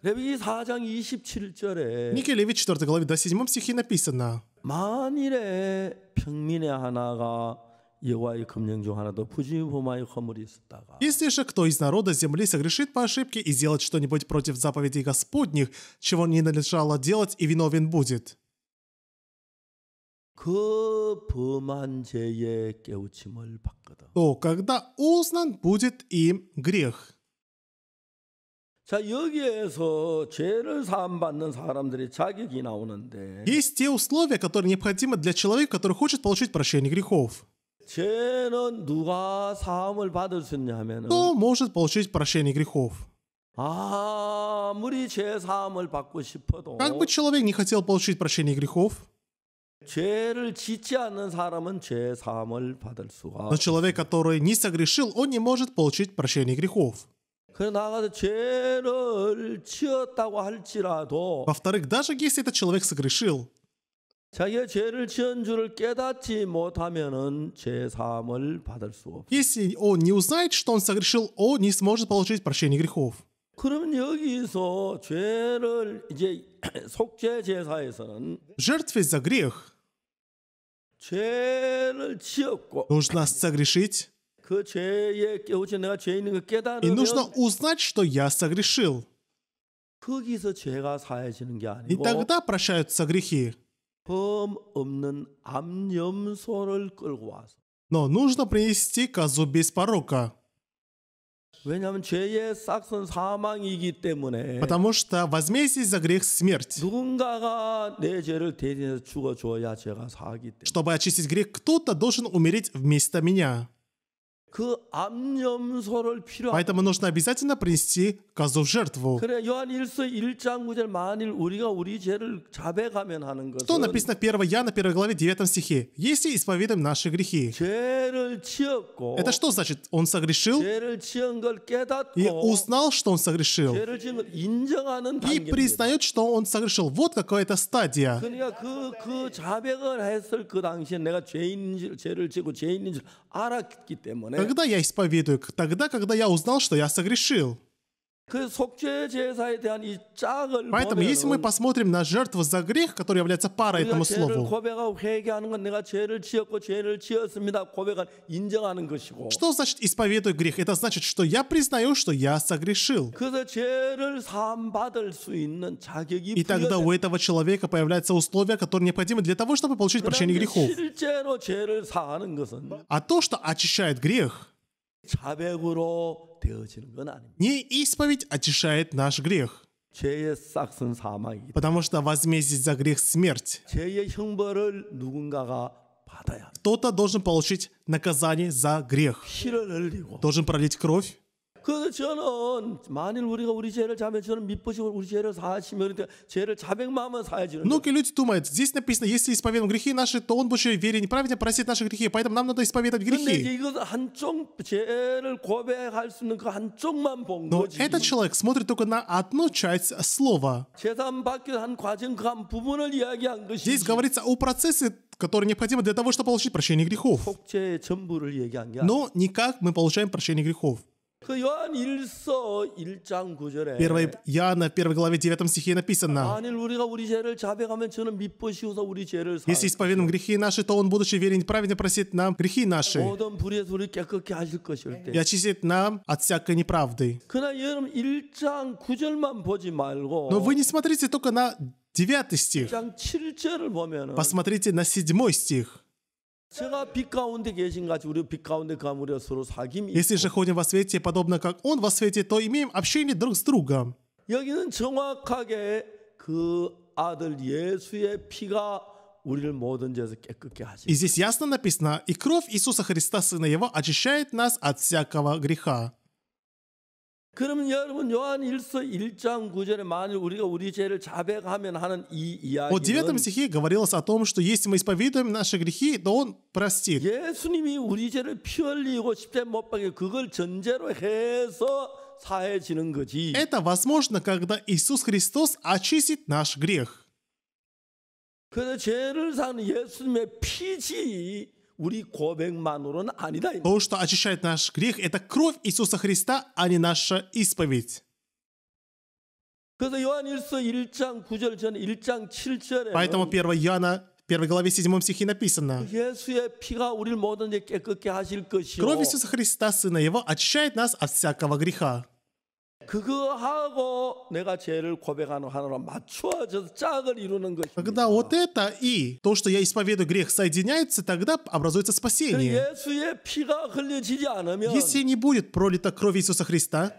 Speaker 1: 레위기 4장 27절에 Нике
Speaker 2: Леви 4 главе до 7 стихе написано 만일에 평민의 하나가 여호와의 금령
Speaker 1: 중 하나도 부지포마의 허물이 있었다가
Speaker 2: Если же кто из народа земли согрешит по ошибке и сделает что-нибудь против заповедей Господних, чего не належало делать и виновен будет.
Speaker 1: 그 범한 죄의 깨우침을 받거든.
Speaker 2: То когда узнан будет им грех.
Speaker 1: 자, 여기에서 죄를 사함 사람들의 자격이 나오는데 Есть
Speaker 2: те условия, которые необходимы для человека, который хочет получить прощение грехов.
Speaker 1: 죄는 누가 사함을 받을 수 있냐면은 Кто
Speaker 2: может получить прощение грехов?
Speaker 1: 아무리 죄 사함을 받고 싶어도 Как бы
Speaker 2: человек не хотел получить прощение грехов,
Speaker 1: 죄를 짓지 않는 사람은 죄 사함을 받을 수가. Но
Speaker 2: человек, который не согрешил, он не может получить прощение грехов.
Speaker 1: Во-вторых,
Speaker 2: даже если этот человек согрешил,
Speaker 1: если
Speaker 2: он не узнает, что он согрешил, он не сможет получить прощение грехов. В жертве за грех нужно согрешить и нужно узнать, что я согрешил. И тогда прощаются грехи.
Speaker 1: Но
Speaker 2: нужно принести козу без порока. Потому что возмездие за грех смерть. Чтобы очистить грех, кто-то должен умереть вместо меня. Поэтому нужно обязательно принести 가서 жертву.
Speaker 1: 그래 요한일서 1장 1
Speaker 2: Иоанна 1 главе 9 стихе. Если исповедуем наши грехи. Это что значит? Он согрешил? и узнал, что он согрешил.
Speaker 1: и признает,
Speaker 2: что он согрешил. Вот какая-то стадия.
Speaker 1: 그, 그 자백을 했을 그 당시에 내가 죄인인 죄를 지고 죄인인 알았기 때문에 Когда
Speaker 2: я исповедую? Тогда, когда я узнал, что я согрешил.
Speaker 1: Поэтому, если мы
Speaker 2: посмотрим на жертву за грех, которая является парой этому слову, что значит исповедуй грех? Это значит, что я признаю, что я согрешил. И тогда у этого человека появляются условия, которые необходимы для того, чтобы получить прощение грехов. А то, что очищает грех,
Speaker 1: 자백으로 되어지는 건 아닙니다.
Speaker 2: Не исповедь очищает наш грех. 죄의 싹은 사망이기. Потому что возмездие за грех смерть. 죄의 형벌을 누군가가 받아야. Кто-то должен получить наказание за грех.
Speaker 1: 피를 흘리고. Должен
Speaker 2: пролить кровь.
Speaker 1: 그래서 저는 만일 우리가 우리 죄를 자면 저는 미쁘시고 우리 죄를 사하시면 그러니까 죄를 자백만 사야지. Многие
Speaker 2: люди думают, здесь написано, если исповедуем грехи наши, то Он больше вере праведен, просит наши грехи, поэтому нам надо исповедовать грехи. Но этот человек смотрит только на одну часть слова. Здесь говорится о процессе которые необходимы для того, чтобы получить прощение грехов. Но никак мы получаем прощение грехов. 1 Иоанна, 1 главе 9 стихе написано, «Если исповедуем грехи наши, то Он, будучи верен и праведен, просит нам грехи наши и очистит нам от всякой неправды». Но вы не смотрите только на 9 стих. Посмотрите на 7 стих. Если же ходим во свете, подобно как Он во свете, то имеем общение друг с другом. И здесь ясно написано, и кровь Иисуса Христа, Сына Его, очищает нас от всякого греха. 그러면 여러분 요한 1서
Speaker 1: 1장 9절에 만일 우리가 우리 죄를 자백하면 하는 이 이야기는 В 9
Speaker 2: стихе говорилось о том, что если мы исповедуем наши грехи, то он простит. 예수님이 우리 죄를 피
Speaker 1: 흘리고 십자에 못 박에 그걸 전제로 해서 사해지는 거지.
Speaker 2: Это возможно, когда Иисус Христос очистит наш грех.
Speaker 1: 그래서 죄를 사는 예수님의 피지
Speaker 2: то, что очищает наш грех, это кровь Иисуса Христа, а не наша исповедь. Поэтому 1 Иоанна 1 главе 7 стихе написано, «Кровь Иисуса Христа, Сына Его, очищает нас от всякого греха».
Speaker 1: Когда
Speaker 2: вот это и то, что я исповедую грех, соединяется, тогда образуется спасение. Если не будет пролита кровь Иисуса Христа,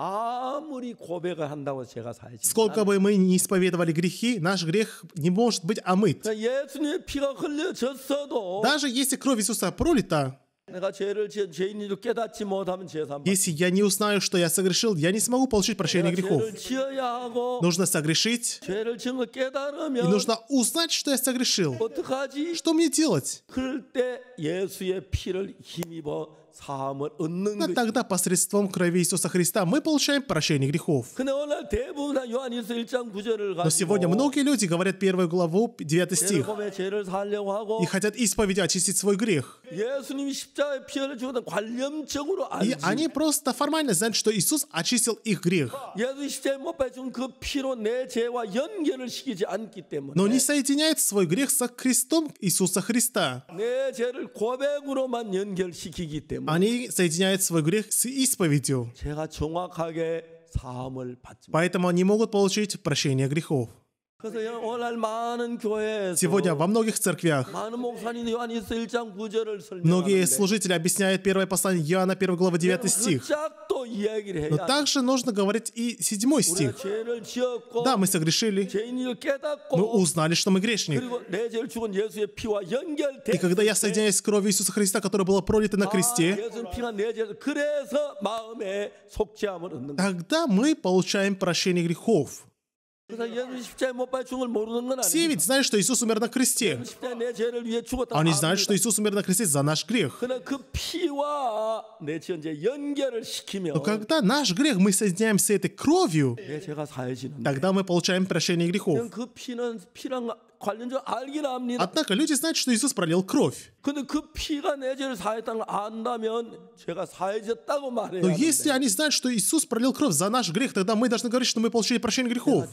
Speaker 2: сколько бы мы не исповедовали грехи, наш грех не может быть омыт. Даже если кровь Иисуса пролита, если я не узнаю, что я согрешил, я не смогу получить прощение грехов. Нужно согрешить. И нужно узнать, что я согрешил. Что мне делать? Но тогда посредством крови Иисуса Христа мы получаем прощение грехов.
Speaker 1: Но сегодня многие
Speaker 2: люди говорят первую главу, 9 стих, и хотят исповеди очистить свой грех. И они просто формально знают, что Иисус очистил их грех. Но не соединяет свой грех со Христом Иисуса Христа. Они соединяют свой грех с исповедью. Поэтому они могут получить прощение грехов. Сегодня во многих церквях
Speaker 1: многие служители
Speaker 2: объясняют первое послание Иоанна 1 глава 9 стих. Но также нужно говорить и 7 стих. Да, мы согрешили. Мы узнали, что мы грешники. И когда я соединяюсь с кровью Иисуса Христа, которая была пролита на кресте, тогда мы получаем прощение грехов. Все ведь знают, что Иисус умер на кресте.
Speaker 1: Они знают, что
Speaker 2: Иисус умер на кресте за наш грех. Но когда наш грех мы соединяем с этой кровью, тогда мы получаем прощение грехов.
Speaker 1: Однако
Speaker 2: люди знают, что Иисус пролил кровь. Но если они знают, что Иисус пролил кровь за наш грех, тогда мы должны говорить, что мы получили прощение грехов.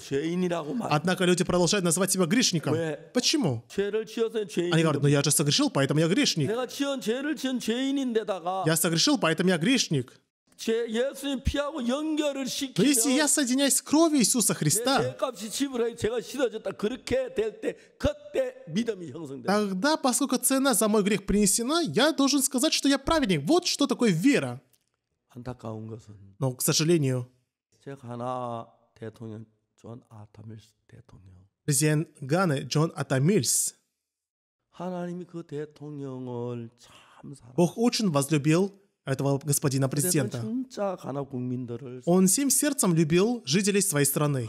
Speaker 2: Однако люди продолжают называть себя грешником. Почему?
Speaker 1: Они говорят,
Speaker 2: но «Ну, я же согрешил, поэтому я грешник. Я согрешил, поэтому я грешник.
Speaker 1: Но если я соединяюсь с кровью
Speaker 2: Иисуса Христа, тогда, поскольку цена за мой грех принесена, я должен сказать, что я праведник. Вот что такое вера. Но, к сожалению, президент Ганы Джон Атамильс Бог очень возлюбил этого господина президента. Он всем сердцем любил жителей своей страны.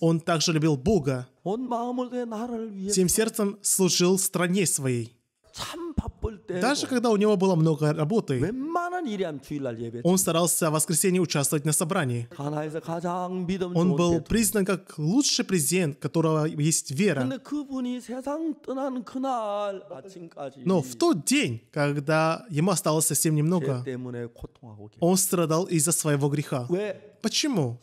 Speaker 2: Он также любил Бога.
Speaker 1: Всем
Speaker 2: сердцем служил стране своей. Даже когда у него было много работы, он старался в воскресенье участвовать на собрании.
Speaker 1: Он
Speaker 2: был признан как лучший президент, которого есть вера. Но в тот день, когда ему осталось совсем немного, он страдал из-за своего греха. Почему?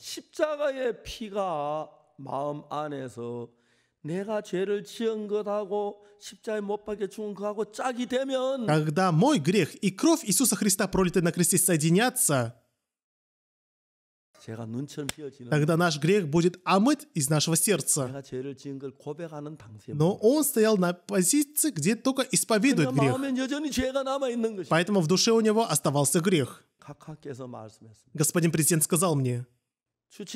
Speaker 1: 내가 죄를 지은 것하고 십자에 못 박혀 죽은 것하고 짝이 되면
Speaker 2: Когда мой грех и кровь Иисуса Христа, пролитая на кресте, соединятся,
Speaker 1: 제가 눈처럼 휘어지는 тогда наш
Speaker 2: грех будет омыт из нашего сердца.
Speaker 1: 내가 죄를 지은 걸 고백하는 방식 Но
Speaker 2: он стоял на позиции, где только исповедует грех. 마음엔
Speaker 1: 여전히 죄가 남아 있는
Speaker 2: 것이 Поэтому в душе у него оставался грех. Господин президент сказал мне, мой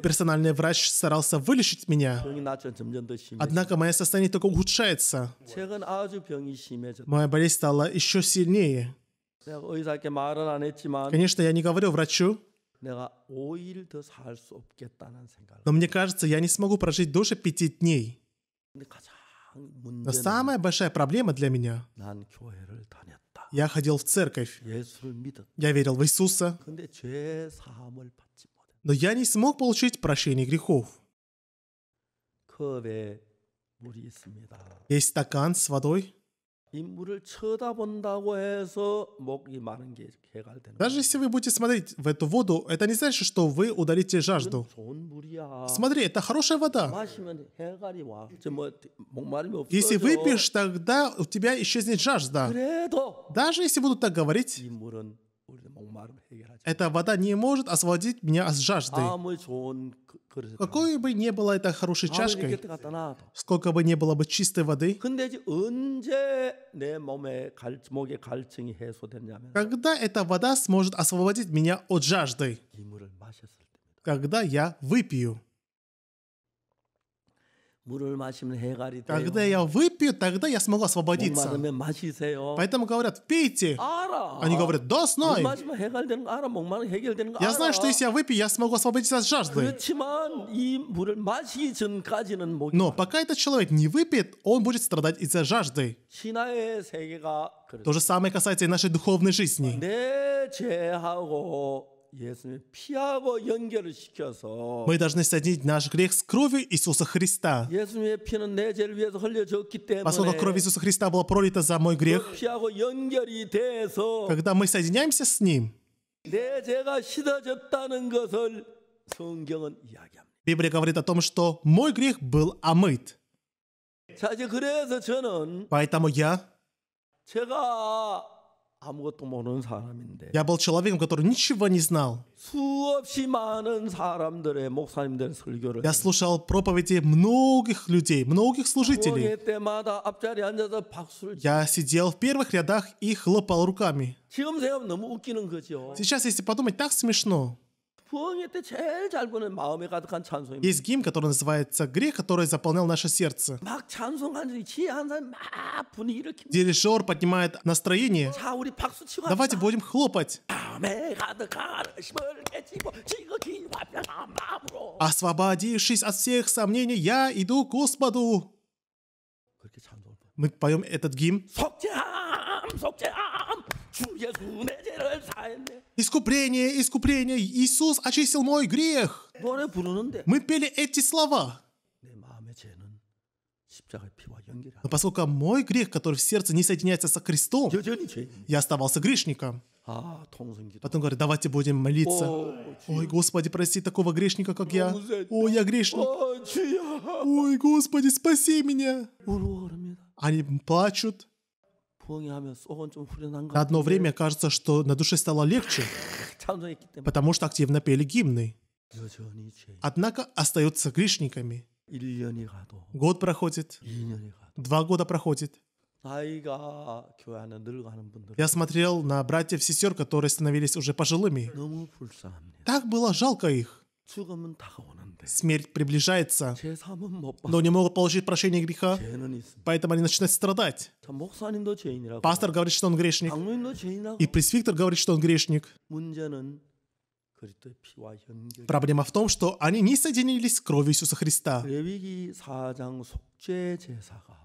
Speaker 2: персональный врач старался вылечить меня, однако мое состояние только ухудшается. Моя болезнь стала еще сильнее. Конечно, я не говорю врачу, но мне кажется, я не смогу прожить дольше пяти дней.
Speaker 1: Но самая
Speaker 2: большая проблема для меня я ходил в церковь. Я верил в Иисуса. Но я не смог получить прощение грехов. Есть стакан с водой.
Speaker 1: 인물을 쳐다본다고 해서 목이 마른 게 해갈되는
Speaker 2: Даже если вы будете смотреть в эту воду, это не значит, что вы удалите жажду.
Speaker 1: Смотри, это хорошая вода. Если выпьешь,
Speaker 2: тогда у тебя исчезнет жажда. Даже если будут так говорить, Эта вода не может освободить меня от жажды. Какой бы ни была эта хорошая чашка, сколько бы ни было бы чистой воды, когда эта вода сможет освободить меня от жажды? Когда я выпью. Когда я выпью, тогда я смогу освободиться. Поэтому говорят, пейте. Они говорят, да, знай. Я знаю, что если я выпью, я смогу освободиться от жажды. Но пока этот человек не выпьет, он будет страдать из-за жажды. То же самое касается и нашей духовной жизни. Мы должны соединить наш грех с кровью Иисуса Христа.
Speaker 1: Поскольку кровь Иисуса
Speaker 2: Христа была пролита за мой грех, когда мы соединяемся с Ним,
Speaker 1: Библия
Speaker 2: говорит о том, что мой грех был омыт. Поэтому я я был человеком, который ничего не знал. Я слушал проповеди многих людей, многих служителей. Я сидел в первых рядах и хлопал руками.
Speaker 1: Сейчас,
Speaker 2: если подумать, так смешно. Есть гимн, который называется «Грех», который заполнял наше сердце. Дирижер поднимает настроение. Давайте будем хлопать. Освободившись от всех сомнений, я иду к Господу. Мы поем этот гимн. Искупление, искупление, Иисус очистил мой грех. Мы пели эти слова. Но поскольку мой грех, который в сердце не соединяется со Христом, я оставался грешником.
Speaker 1: Потом
Speaker 2: говорит, давайте будем молиться. Ой, Господи, прости такого грешника, как я. Ой, я грешник. Ой, Господи, спаси меня. Они плачут.
Speaker 1: На одно время
Speaker 2: кажется, что на душе стало легче, потому что активно пели гимны. Однако остаются грешниками. Год проходит, два года проходит.
Speaker 1: Я
Speaker 2: смотрел на братьев и сестер, которые становились уже пожилыми. Так было жалко их. Смерть приближается, но не могут получить прощение греха, поэтому они начинают страдать. Пастор говорит, что он грешник, и пресвиктор говорит, что он грешник. Проблема в том, что они не соединились с кровью Иисуса Христа. В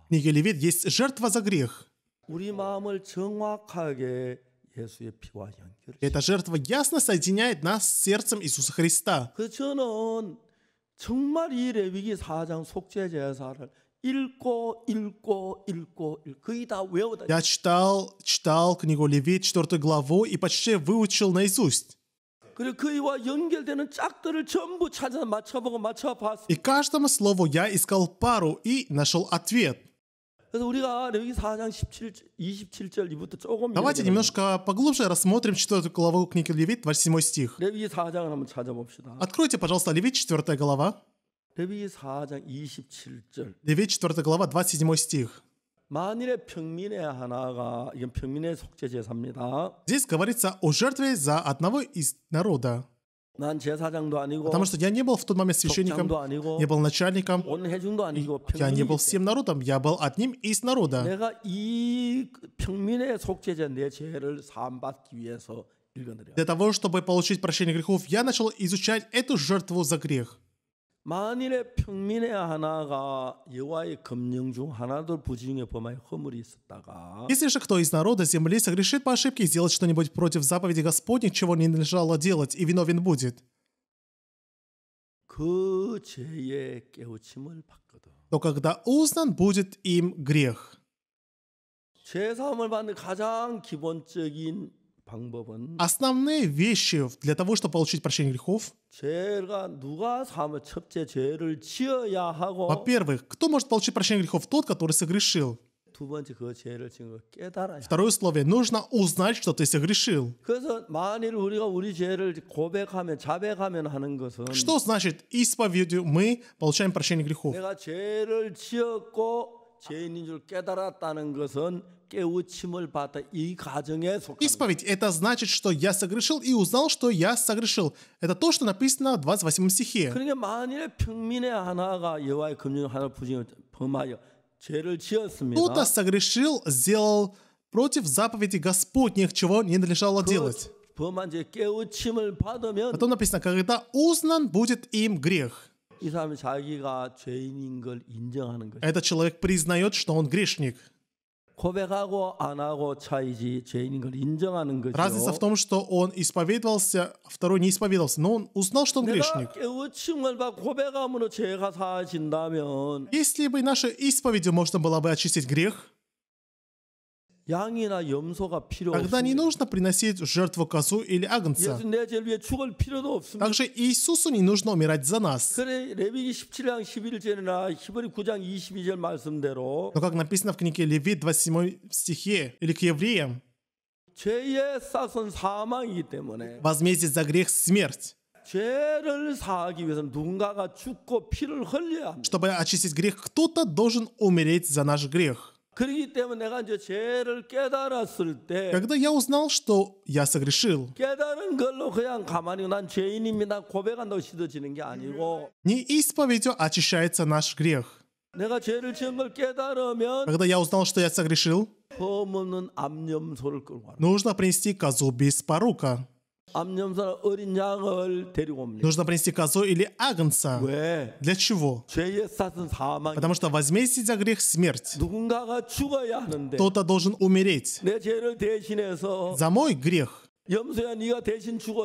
Speaker 2: книге Левит есть жертва за грех. Эта жертва ясно соединяет нас с сердцем Иисуса Христа.
Speaker 1: 정말 이 레위기 4장 속죄 제사를 읽고 읽고 읽고 거의 다 외우다. Я
Speaker 2: читал, читал книгу Левит 4 главу и почти выучил наизусть.
Speaker 1: 그리고 그와 연결되는 짝들을 전부 찾아 맞춰보고 맞춰봤어.
Speaker 2: И каждому слову я искал пару и нашел ответ.
Speaker 1: Давайте немножко
Speaker 2: поглубже рассмотрим 4 главу книги Левит, 8 стих. Откройте, пожалуйста, Левит, 4 глава. Левит, 4 глава, 27 стих. Здесь говорится о жертве за одного из народа. Потому что я не был в тот момент священником, не был начальником,
Speaker 1: я не был всем
Speaker 2: народом, я был одним из народа. Для того, чтобы получить прощение грехов, я начал изучать эту жертву за грех.
Speaker 1: 만일의 평민의 하나가 여호와의 금령 중 하나도 부정에 범하여 허물이 있었다가 Если же
Speaker 2: кто из народа земли согрешит по ошибке сделать что-нибудь против заповеди Господней, чего не надлежало делать, и виновен будет.
Speaker 1: 그 죄의 깨우침을 받거든.
Speaker 2: То когда узнан будет им грех.
Speaker 1: 죄 사함을 받는 가장 기본적인
Speaker 2: Основные вещи для того, чтобы получить прощение грехов. Во-первых, кто может получить прощение грехов? Тот, который согрешил. Второе условие. Нужно узнать, что ты согрешил. Что значит исповедью мы получаем прощение грехов? Исповедь – это значит, что я согрешил и узнал, что я согрешил. Это то, что написано в 28 стихе. Кто-то согрешил, сделал против заповеди Господних, чего не надлежало делать. Потом написано, когда узнан будет им грех.
Speaker 1: Этот
Speaker 2: человек признает, что он грешник. Разница в том, что он исповедовался, второй не исповедовался, но он узнал, что он грешник. Если бы нашей исповедью можно было бы очистить грех, Тогда не нужно приносить жертву козу или агнца. Также Иисусу не нужно умирать за нас. Но как написано в книге Левит 27 стихе или к евреям, возмездие за грех – смерть. Чтобы очистить грех,
Speaker 1: кто-то должен умереть за
Speaker 2: наш грех. Когда я узнал, что я согрешил, не исповедью очищается наш грех. Когда я узнал, что я согрешил, нужно принести козу без порука.
Speaker 1: Нужно
Speaker 2: принести козу или агнца. Для чего? Потому что возместить за грех смерть. Кто-то должен умереть. За мой грех.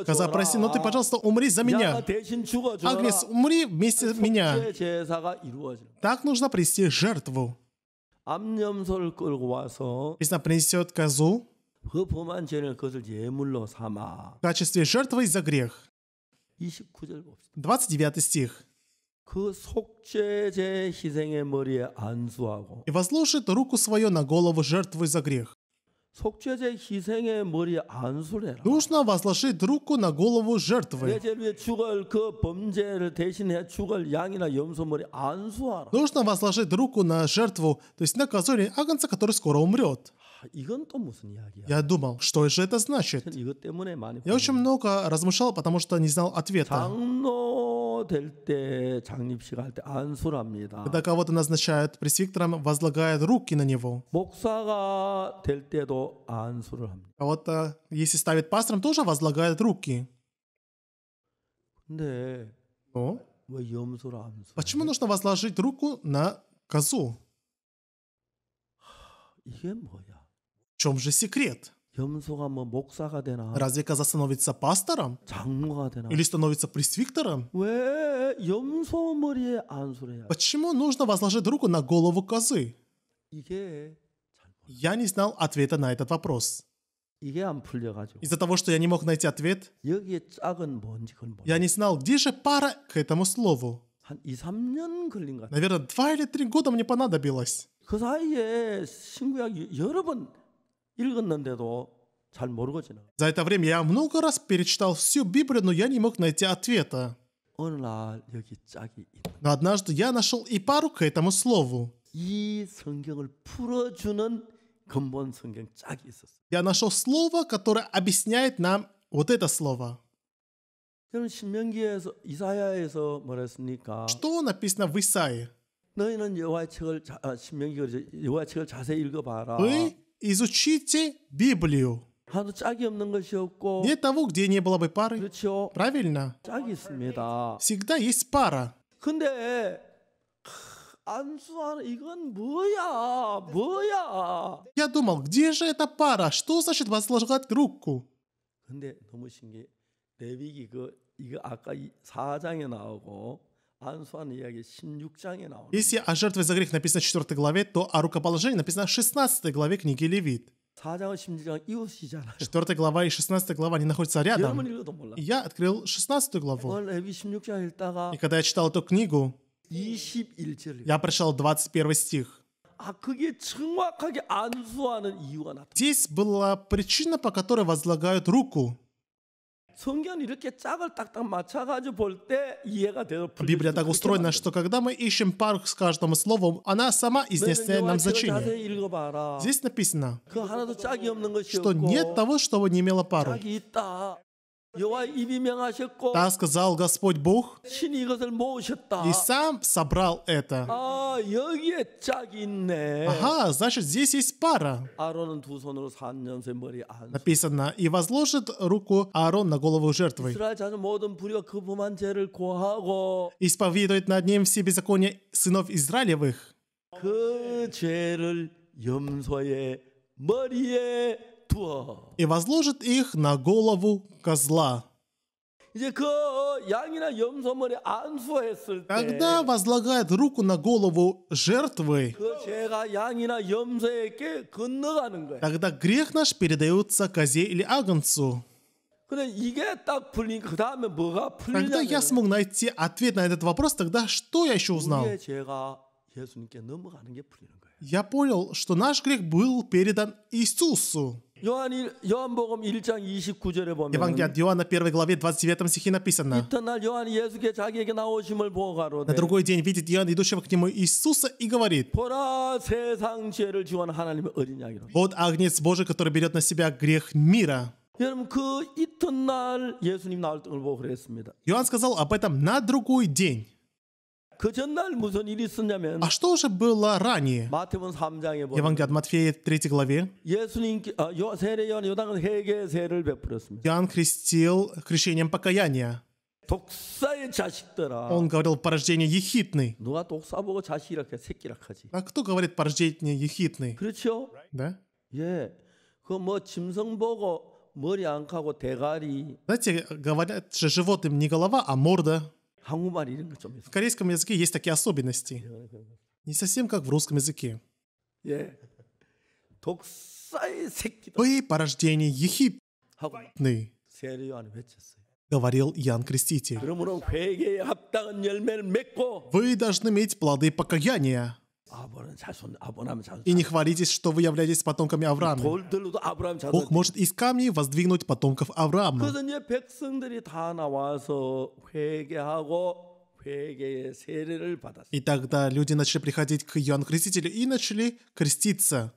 Speaker 1: Коза, прости, но ты, пожалуйста, умри за меня. Агнес, умри
Speaker 2: вместе с меня. Так нужно принести жертву.
Speaker 1: Если
Speaker 2: принесет козу,
Speaker 1: в
Speaker 2: качестве жертвы за грех. 29 стих. И возложит руку свою на голову жертвы за грех. Нужно возложить руку на голову жертвы. Нужно возложить руку на жертву, то есть на козырь агнца, который скоро умрет. Я думал, что же это значит? Я очень много размышлял, потому что не знал ответа.
Speaker 1: 장로 될때 장립식 할때 안수랍니다. Когда
Speaker 2: кого-то назначают пресвиктором, возлагают руки на него.
Speaker 1: 목사가 될
Speaker 2: Кого-то, если ставят пастором, тоже возлагают руки.
Speaker 1: Но
Speaker 2: Почему нужно возложить руку на козу? 이게 뭐야? чем же секрет? Разве Коза становится пастором? Или становится пресвиктором? Почему нужно возложить руку на голову козы? Я не знал ответа на этот вопрос.
Speaker 1: Из-за
Speaker 2: того, что я не мог найти ответ, я не знал, где же пара к этому слову.
Speaker 1: Наверное,
Speaker 2: два или три года мне понадобилось. За это время я много раз перечитал всю Библию, но я не мог найти ответа. Но однажды я нашел и пару к этому слову. Я нашел слово, которое объясняет нам вот это слово.
Speaker 1: Что написано в Исаии? Вы изучите
Speaker 2: Библию. Нет того, где не было бы пары. Правильно? Всегда есть пара. Я думал, где же эта пара? Что значит возлагать руку?
Speaker 1: 근데 если
Speaker 2: о жертве за грех написано в 4 главе, то о рукоположении написано в 16 главе книги Левит.
Speaker 1: 4
Speaker 2: глава и 16 глава, они находятся рядом. И я открыл 16 главу.
Speaker 1: Э, и когда
Speaker 2: я читал эту книгу,
Speaker 1: я
Speaker 2: прочитал 21 стих.
Speaker 1: А Здесь была
Speaker 2: причина, по которой возлагают руку. А Библия так устроена, что когда мы ищем пару с каждым словом, она сама изъясняет нам
Speaker 1: значение. Здесь написано, что нет того,
Speaker 2: чтобы не имело пару.
Speaker 1: Так сказал
Speaker 2: Господь Бог, и сам собрал это.
Speaker 1: Ага,
Speaker 2: значит, здесь есть пара. Написано, и возложит руку Аарон на голову жертвы.
Speaker 1: Исповедует
Speaker 2: над ним все беззакония сынов Израилевых и возложит их на голову козла. Когда возлагает руку на голову жертвы, тогда грех наш передается козе или агнцу.
Speaker 1: Когда я
Speaker 2: смог найти ответ на этот вопрос, тогда что я еще узнал? Я понял, что наш грех был передан Иисусу.
Speaker 1: Иоанн, Евангелие от
Speaker 2: Иоанна, 1 главе, 29 стихе написано. На другой день видит Иоанн, идущего к нему Иисуса, и говорит, «Вот Агнец Божий, который берет на себя грех мира».
Speaker 1: Иоанн
Speaker 2: сказал об этом на другой день. А что же было ранее?
Speaker 1: Евангелие
Speaker 2: от Матфея 3 главе. Иоанн крестил крещением покаяния.
Speaker 1: Он
Speaker 2: говорил порождение ехидный. А кто говорит порождение ехидный? Да? Знаете, говорят же животным не голова, а морда. В корейском языке есть такие особенности. Не совсем как в русском языке. Вы порождение ехидны, говорил Ян Креститель. Вы должны иметь плоды покаяния. И не хвалитесь, что вы являетесь потомками Авраама. Бог может из камней воздвигнуть потомков Авраама. И тогда люди начали приходить к Иоанну Крестителю и начали креститься.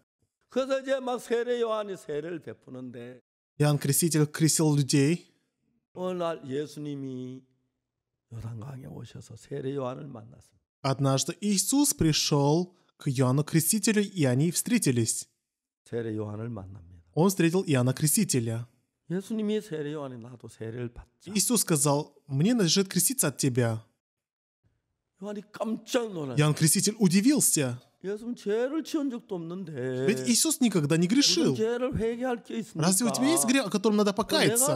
Speaker 2: Иоанн Креститель крестил людей.
Speaker 1: 어느 날 예수님이 요단강에 오셔서 세례 요한을 만났습니다.
Speaker 2: Однажды Иисус пришел к Иоанну Крестителю, и они встретились. Он встретил Иоанна Крестителя.
Speaker 1: Иисус
Speaker 2: сказал, «Мне надлежит креститься от тебя».
Speaker 1: Иоанн
Speaker 2: Креститель удивился. Ведь Иисус никогда не грешил. Разве у тебя есть грех, о котором надо покаяться?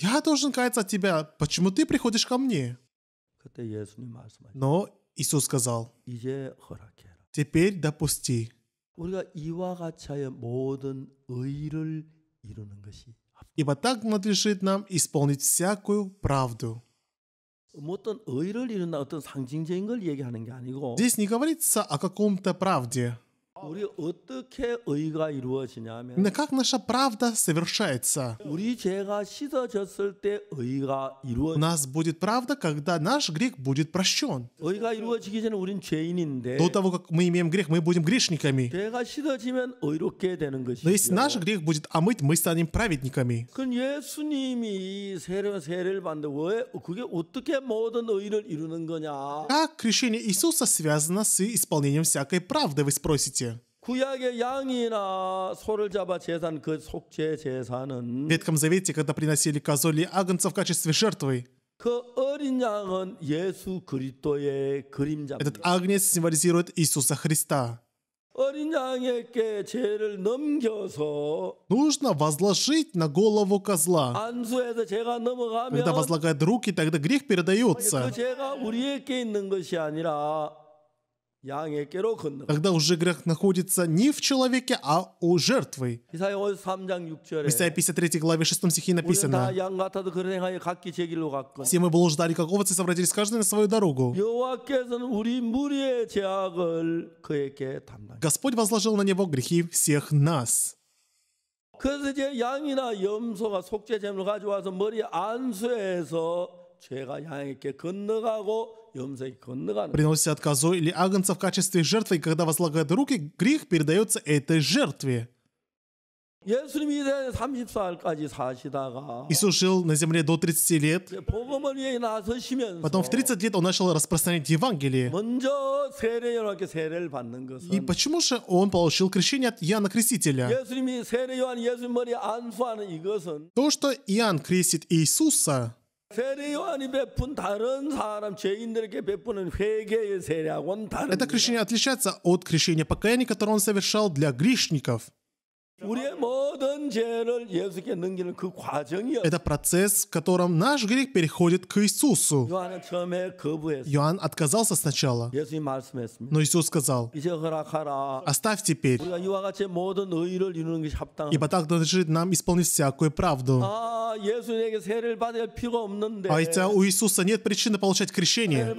Speaker 2: Я должен каяться от тебя. Почему ты приходишь ко мне? Но Иисус сказал, теперь допусти. Ибо так надлежит нам исполнить всякую правду.
Speaker 1: Здесь
Speaker 2: не говорится о каком-то правде. 우리 Но как наша правда совершается? У нас будет правда, когда наш грех будет прощен.
Speaker 1: 의가 이루어지기 전에 우린
Speaker 2: 죄인인데 До того, как мы имеем грех, мы будем грешниками.
Speaker 1: 죄가 씻어지면 의롭게 되는 Но если
Speaker 2: наш грех будет омыт, мы станем праведниками. Как крещение Иисуса связано с исполнением всякой правды, вы спросите? В Ветхом Завете, когда приносили козу или агнца в качестве жертвы,
Speaker 1: этот
Speaker 2: агнец символизирует Иисуса Христа. Нужно возложить на голову козла. Когда возлагают руки, тогда грех передается. Когда уже грех находится не в человеке, а у жертвы.
Speaker 1: В Исаии
Speaker 2: 53 главе 6 стихе написано, «Все мы блуждали, как овцы, собрались каждый на свою дорогу». Господь возложил на Него грехи всех нас.
Speaker 1: 그래서 이제 양이나 염소가 속죄제물을 가져와서 머리 안수해서 죄가 양에게 건너가고 Приносит
Speaker 2: козу или агнца в качестве жертвы, и когда возлагают руки, грех передается этой жертве. Иисус жил на земле до 30 лет. Потом в 30 лет он начал распространять Евангелие. И почему же он получил крещение от Иоанна Крестителя? То, что Иоанн крестит Иисуса, это крещение отличается от крещения покаяния, которое он совершал для грешников. Это процесс, в котором наш грех переходит к Иисусу.
Speaker 1: Иоанн
Speaker 2: отказался сначала,
Speaker 1: но
Speaker 2: Иисус сказал, «Оставь теперь, ибо так должен нам исполнить всякую правду». А хотя а а, у Иисуса нет причины получать крещение,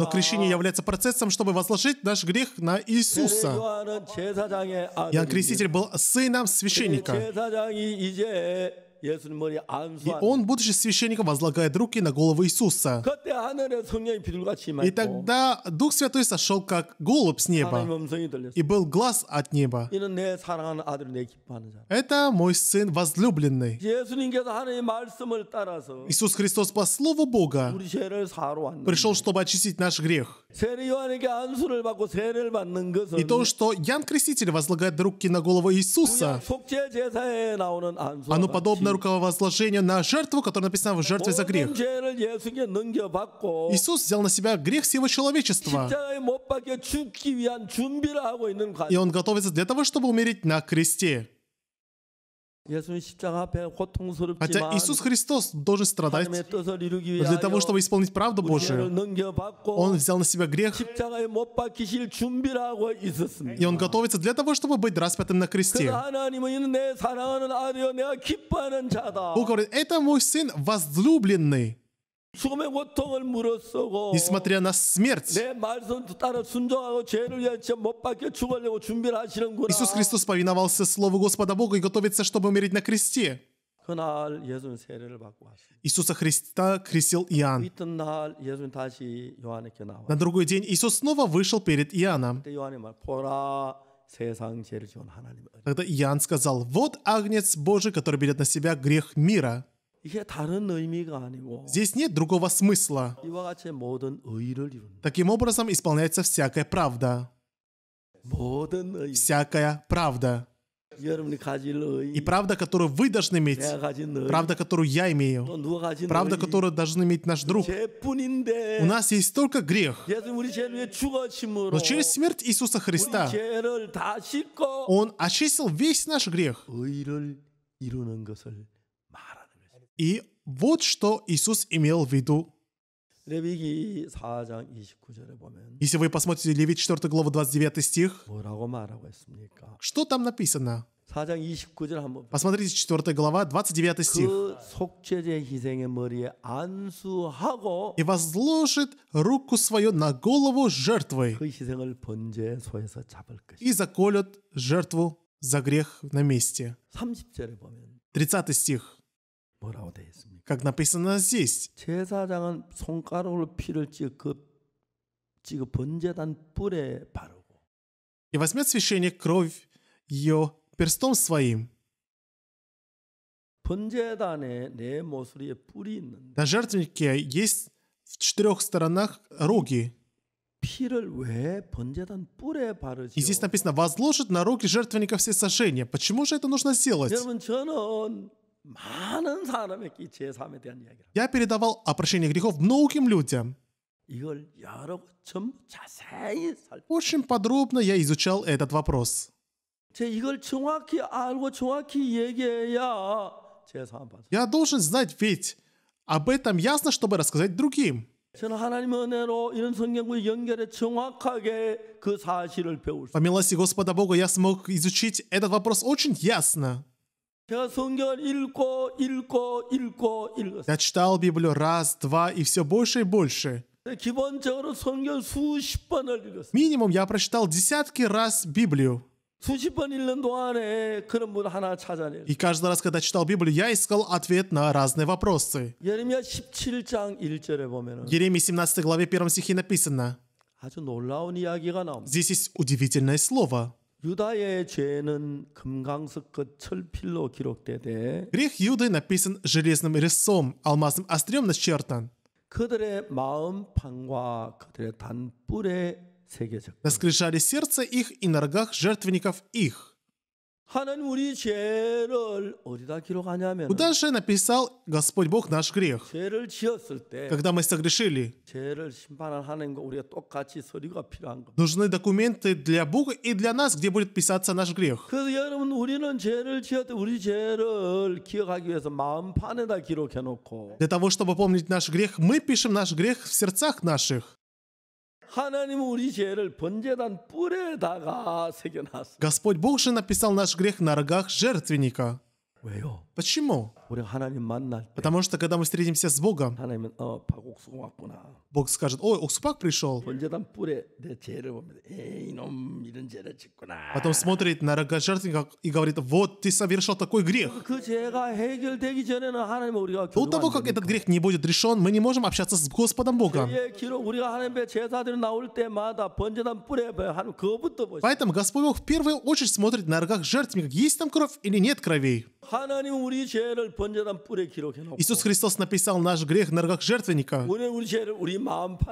Speaker 2: но крещение является процессом, чтобы возложить наш грех на Иисуса.
Speaker 1: Иоанн Креститель был
Speaker 2: сыном священника.
Speaker 1: И он,
Speaker 2: будучи священником, возлагает руки на голову Иисуса.
Speaker 1: И тогда
Speaker 2: Дух Святой сошел как голубь с неба, и был глаз от неба. Это мой сын возлюбленный.
Speaker 1: Иисус
Speaker 2: Христос по слову Бога пришел, чтобы очистить наш грех. И то, что Ян Креститель возлагает руки на голову Иисуса, оно подобно руковозложению на жертву, которая написана в жертве за грех.
Speaker 1: Иисус
Speaker 2: взял на себя грех всего человечества. И Он готовится для того, чтобы умереть на кресте.
Speaker 1: Хотя Иисус
Speaker 2: Христос должен страдать для
Speaker 1: того, чтобы
Speaker 2: исполнить правду Божию. Он взял на себя грех, и Он готовится для того, чтобы быть распятым на кресте. Бог говорит, это мой сын возлюбленный. Несмотря на смерть, Иисус Христос повиновался Слову Господа Бога и готовится, чтобы умереть на кресте. Иисуса Христа крестил Иоанн. На другой день Иисус снова вышел перед Иоанном.
Speaker 1: Тогда
Speaker 2: Иоанн сказал, «Вот Агнец Божий, который берет на себя грех мира». Здесь нет другого смысла. Таким образом исполняется всякая правда. Всякая правда.
Speaker 1: И
Speaker 2: правда, которую вы должны иметь, правда, которую я имею,
Speaker 1: правда, которую
Speaker 2: должен иметь наш друг.
Speaker 1: У
Speaker 2: нас есть только грех.
Speaker 1: Но через смерть
Speaker 2: Иисуса Христа Он очистил весь наш грех. И вот что Иисус имел в виду. Если вы посмотрите Левит 4 главу 29 стих, что там написано? Посмотрите 4 глава 29 стих. «И возложит руку свою на голову жертвы и заколет жертву за грех на месте». 30 стих.
Speaker 1: 뭐라고 되어 있습니까?
Speaker 2: Как написано здесь. 제사장은 손가락으로 피를 찍어 찍어 번제단 뿔에 바르고. И возьмет священник кровь ее перстом своим.
Speaker 1: 번제단에 내 모서리에 뿔이 있는.
Speaker 2: На жертвеннике есть в четырех сторонах роги. 피를 왜 번제단
Speaker 1: 뿔에 바르죠?
Speaker 2: здесь написано возложит на руки жертвенника все сожжения. Почему же это нужно сделать? 여러분 저는 я передавал о прощении грехов многим людям. Очень подробно я изучал этот вопрос. Я должен знать, ведь об этом ясно, чтобы рассказать другим. По милости Господа Бога я смог изучить этот вопрос очень ясно. Я читал Библию раз, два и все больше и больше.
Speaker 1: Минимум
Speaker 2: я прочитал десятки раз Библию. И каждый раз, когда читал Библию, я искал ответ на разные вопросы. Еремия 17 главе 1 стихе написано. Здесь есть удивительное слово.
Speaker 1: 유다의 죄는 금강석끝 철필로 기록되되
Speaker 2: Грех Юды написан железным резцом, алмазным острем начертан.
Speaker 1: 그들의 마음판과
Speaker 2: 그들의 단뿔에 새겨졌다. На скрижале сердца их и на рогах жертвенников их. Куда написал Господь Бог наш грех? Когда мы согрешили, нужны документы для Бога и для нас, где будет писаться наш грех. Для того, чтобы помнить наш грех, мы пишем наш грех в сердцах наших. Господь Бог же написал наш грех на рогах жертвенника. 왜요? Почему? Потому что когда мы встретимся с Богом, 하나님은 어 Бог скажет, ой, Оксупак пришел. Потом смотрит на рога жертвенника и говорит, вот ты совершил такой грех.
Speaker 1: 그 죄가 전에는 하나님
Speaker 2: До того, как этот грех не будет решен, мы не можем общаться с Господом Богом.
Speaker 1: 기록 우리가 하나님의
Speaker 2: Поэтому Господь Бог в первую очередь смотрит на рогах жертвенника, есть там кровь или нет кровей. Иисус Христос написал наш грех на рогах жертвенника.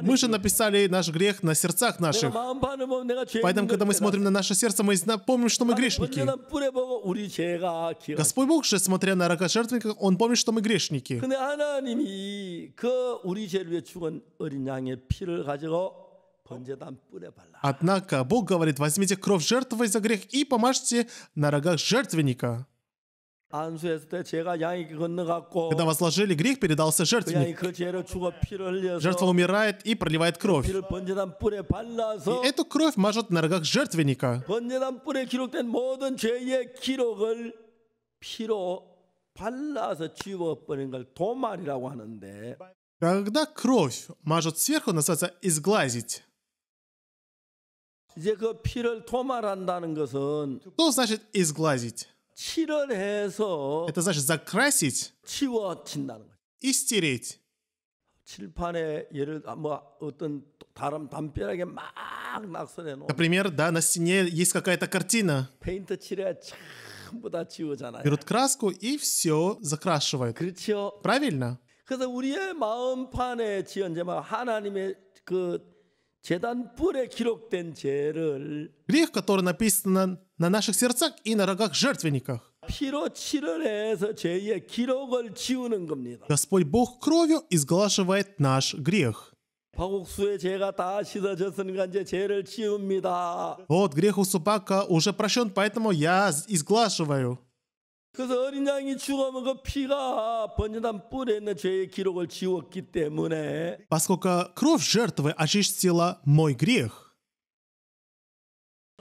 Speaker 2: Мы же написали наш грех на сердцах наших. Поэтому, когда мы смотрим на наше сердце, мы помним, что мы грешники. Господь Бог же, смотря на рога жертвенника, Он помнит, что мы грешники. Однако Бог говорит, возьмите кровь жертвы за грех и помажьте на рогах жертвенника.
Speaker 1: Когда
Speaker 2: возложили грех, передался
Speaker 1: жертвенник. Жертва умирает и проливает кровь. И эту
Speaker 2: кровь мажет на рогах жертвенника. Когда кровь мажет сверху, называется изглазить. Что значит изглазить? Это значит закрасить
Speaker 1: и стереть. Например,
Speaker 2: да, на стене есть какая-то картина.
Speaker 1: Берут
Speaker 2: краску и все закрашивают. Правильно?
Speaker 1: 그래서 우리의 마음판에 지은 제막 하나님의 그 Грех,
Speaker 2: который написан на, наших сердцах и на рогах жертвенниках. Господь Бог кровью изглаживает наш грех. Вот грех у собака уже прощен, поэтому я изглаживаю.
Speaker 1: 그래서 어린 양이 죽어먹어 피가 번연한 뿔에 있는 죄의 기록을 지웠기 때문에
Speaker 2: Поскольку кровь жертвы очистила мой грех,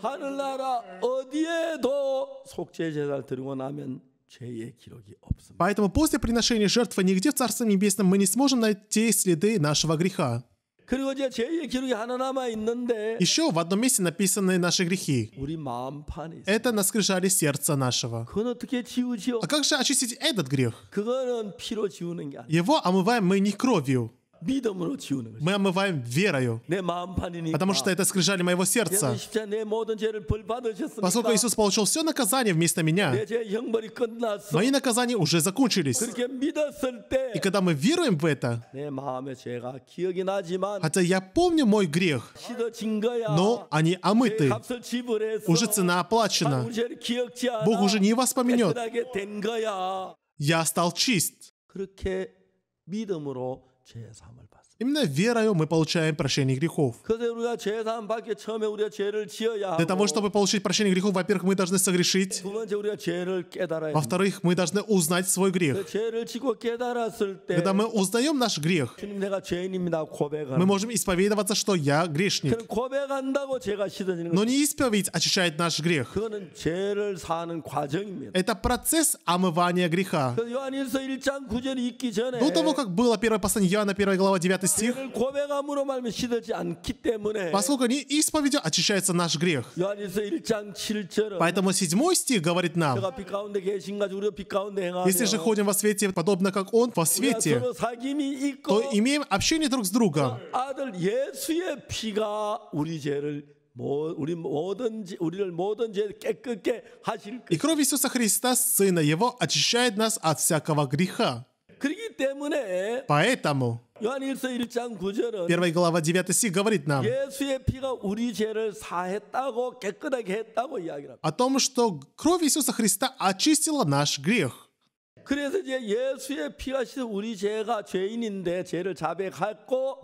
Speaker 1: 하늘나라 어디에도 속죄 제사를 드리고 나면 죄의 기록이
Speaker 2: 없습니다. Поэтому после приношения жертвы нигде в Царстве Небесном мы не сможем найти следы нашего греха.
Speaker 1: Еще
Speaker 2: в одном месте написаны наши грехи. Это на скрижале сердца нашего. А как же очистить этот грех?
Speaker 1: Его
Speaker 2: омываем мы не кровью. Мы омываем верою, потому что это скрижали моего сердца. Поскольку Иисус получил все наказание вместо меня, мои наказания уже закончились. И когда мы веруем в это, хотя я помню мой грех,
Speaker 1: но они омыты, уже цена оплачена. Бог уже не вас поменет.
Speaker 2: Я стал чист.
Speaker 1: 믿음으로 제3을
Speaker 2: Именно верою мы получаем прощение грехов.
Speaker 1: Для того,
Speaker 2: чтобы получить прощение грехов, во-первых, мы должны согрешить.
Speaker 1: Во-вторых,
Speaker 2: мы должны узнать свой грех. Когда мы узнаем наш грех,
Speaker 1: мы
Speaker 2: можем исповедоваться, что я грешник. Но не исповедь очищает наш грех. Это процесс омывания греха. До того, как было первое послание Иоанна, 1 глава, 9 5 стих. Поскольку не исповедью очищается наш грех. Поэтому седьмой стих говорит нам,
Speaker 1: если же ходим во
Speaker 2: свете, подобно как Он во свете, то имеем общение друг с другом. И кровь Иисуса Христа, Сына Его, очищает нас от всякого греха. Поэтому
Speaker 1: Первая
Speaker 2: глава 9 стих говорит нам о том, что кровь Иисуса Христа очистила наш грех. Мы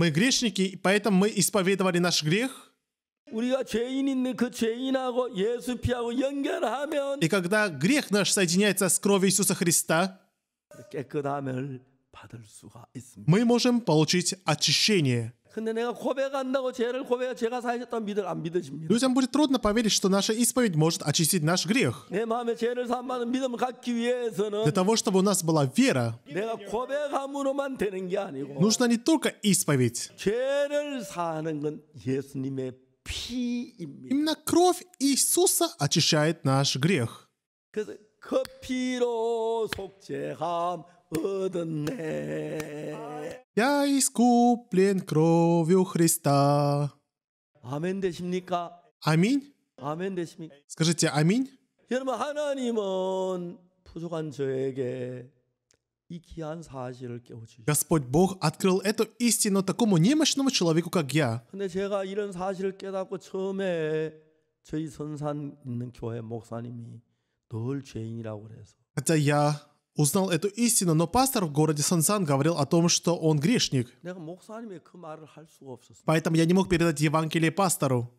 Speaker 2: грешники, поэтому мы исповедовали наш грех. И когда грех наш соединяется с кровью Иисуса Христа, мы можем получить очищение. Людям будет трудно поверить, что наша исповедь может очистить наш грех. Для того, чтобы у нас была вера, нужно не только исповедь. Именно кровь Иисуса очищает наш грех.
Speaker 1: 커피로 속죄함 얻었네.
Speaker 2: Я искуплен кровью Христа.
Speaker 1: 아멘 되십니까? 아멘? 아멘 되십니까?
Speaker 2: Скажите 아멘?
Speaker 1: 여러분 하나님은 부족한 저에게 이 귀한 사실을 깨우치죠.
Speaker 2: Господь Бог открыл эту истину такому немощному человеку, как я.
Speaker 1: 근데 제가 이런 사실을 깨닫고 처음에 저희 선산 있는 교회
Speaker 2: 목사님이 Хотя я узнал эту истину, но пастор в городе Сансан говорил о том, что он грешник. Поэтому я не мог передать Евангелие пастору.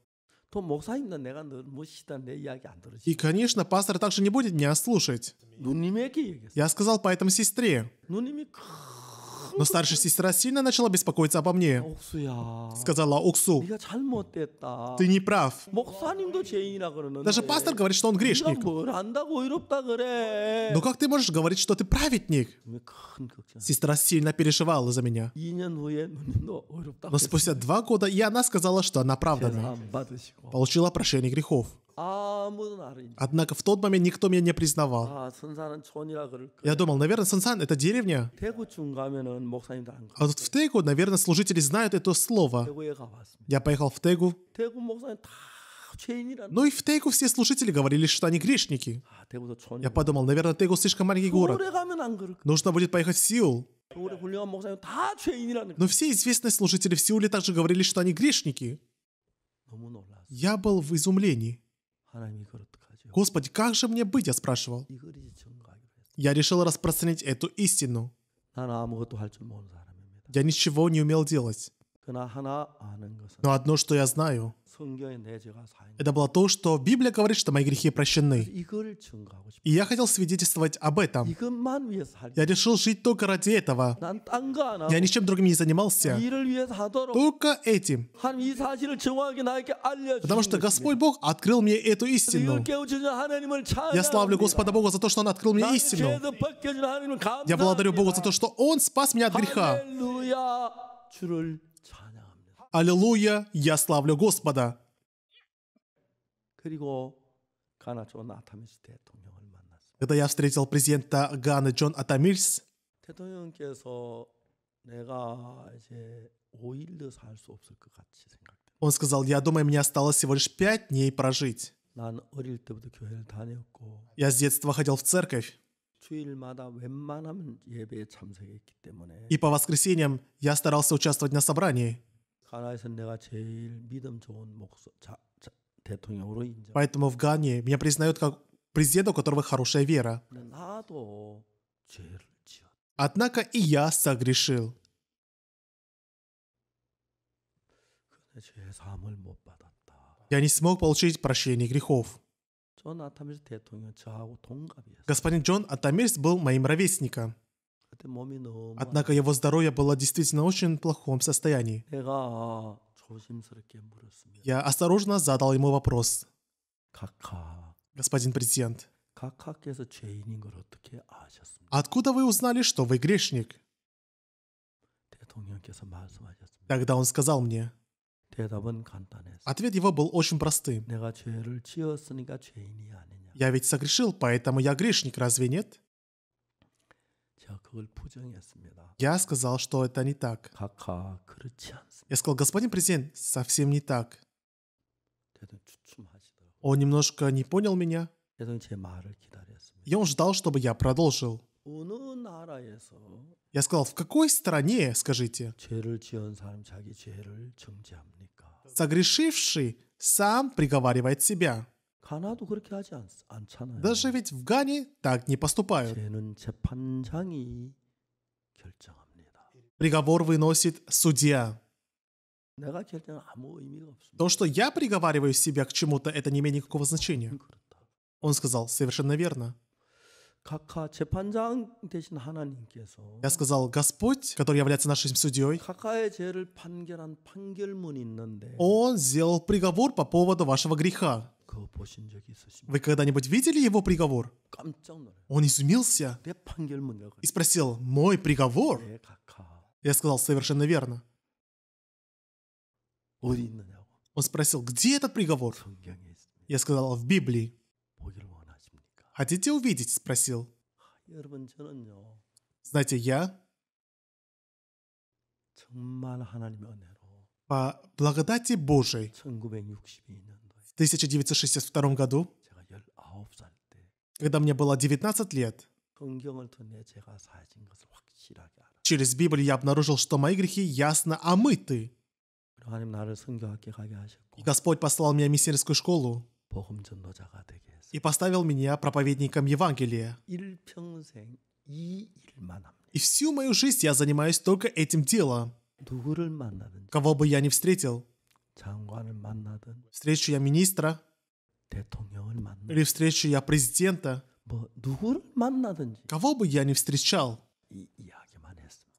Speaker 2: И, конечно, пастор также не будет меня слушать. Я сказал поэтому сестре но старшая сестра сильно начала беспокоиться обо мне.
Speaker 1: Сказала Оксу, ты не прав. Даже пастор говорит, что он грешник. Но как
Speaker 2: ты можешь говорить, что ты праведник? Сестра сильно переживала за меня.
Speaker 1: Но спустя два
Speaker 2: года и она сказала, что она оправдана. Получила прощение грехов. Однако в тот момент никто меня не признавал. Я думал, наверное, Сансан — это деревня.
Speaker 1: А
Speaker 2: тут в Тегу, наверное, служители знают это слово. Я поехал в Тегу. Ну и в Тегу все служители говорили, что они грешники. Я подумал, наверное, Тегу слишком маленький город. Нужно будет поехать в Сеул.
Speaker 1: Но
Speaker 2: все известные служители в Сеуле также говорили, что они грешники. Я был в изумлении. Господи, как же мне быть, я спрашивал. Я решил распространить эту истину. Я ничего не умел делать. Но одно, что я знаю, это было то, что Библия говорит, что мои грехи прощены. И я хотел свидетельствовать об этом.
Speaker 1: Я
Speaker 2: решил жить только ради этого.
Speaker 1: Я ничем
Speaker 2: другим не занимался. Только этим. Потому что Господь Бог открыл мне эту истину.
Speaker 1: Я славлю Господа
Speaker 2: Бога за то, что Он открыл мне истину. Я благодарю Бога за то, что Он спас меня от греха. «Аллилуйя, я славлю Господа». Когда я встретил президента Ганы Джон Атамирс, он сказал, я думаю, мне осталось всего лишь пять дней прожить.
Speaker 1: Я
Speaker 2: с детства ходил в церковь. И по воскресеньям я старался участвовать на собрании.
Speaker 1: Поэтому
Speaker 2: в Гане меня признают как президента, у которого хорошая вера. Однако и я согрешил. Я не смог получить прощение грехов. Господин Джон Атамирс был моим ровесником.
Speaker 1: Однако его здоровье
Speaker 2: было действительно очень плохом состоянии. Я осторожно задал ему вопрос. Господин президент, откуда вы узнали, что вы грешник? Тогда он сказал мне. Ответ его был очень простым. Я ведь согрешил, поэтому я грешник, разве нет? Я сказал, что это не так. Я сказал, господин президент, совсем не так. Он немножко не понял меня. И он ждал, чтобы я продолжил. Я сказал, в какой стране, скажите, согрешивший сам приговаривает себя? Даже ведь в Гане так не поступают. Приговор выносит судья. То, что я приговариваю себя к чему-то, это не имеет никакого значения. Он сказал, совершенно верно. Я сказал, Господь, который является нашим судьей, Он сделал приговор по поводу вашего греха. Вы когда-нибудь видели его приговор? Он изумился и спросил, мой приговор? Я сказал, совершенно верно. Он спросил, где этот приговор? Я сказал, в Библии. Хотите увидеть? Спросил. Знаете, я по благодати Божией 1962 году, когда мне было 19 лет, через Библию я обнаружил, что мои грехи ясно омыты. И Господь послал меня в миссионерскую школу и поставил меня проповедником Евангелия.
Speaker 1: И
Speaker 2: всю мою жизнь я занимаюсь только этим делом. Кого бы я ни встретил, встречу я министра, или встречу я президента, кого бы я ни встречал,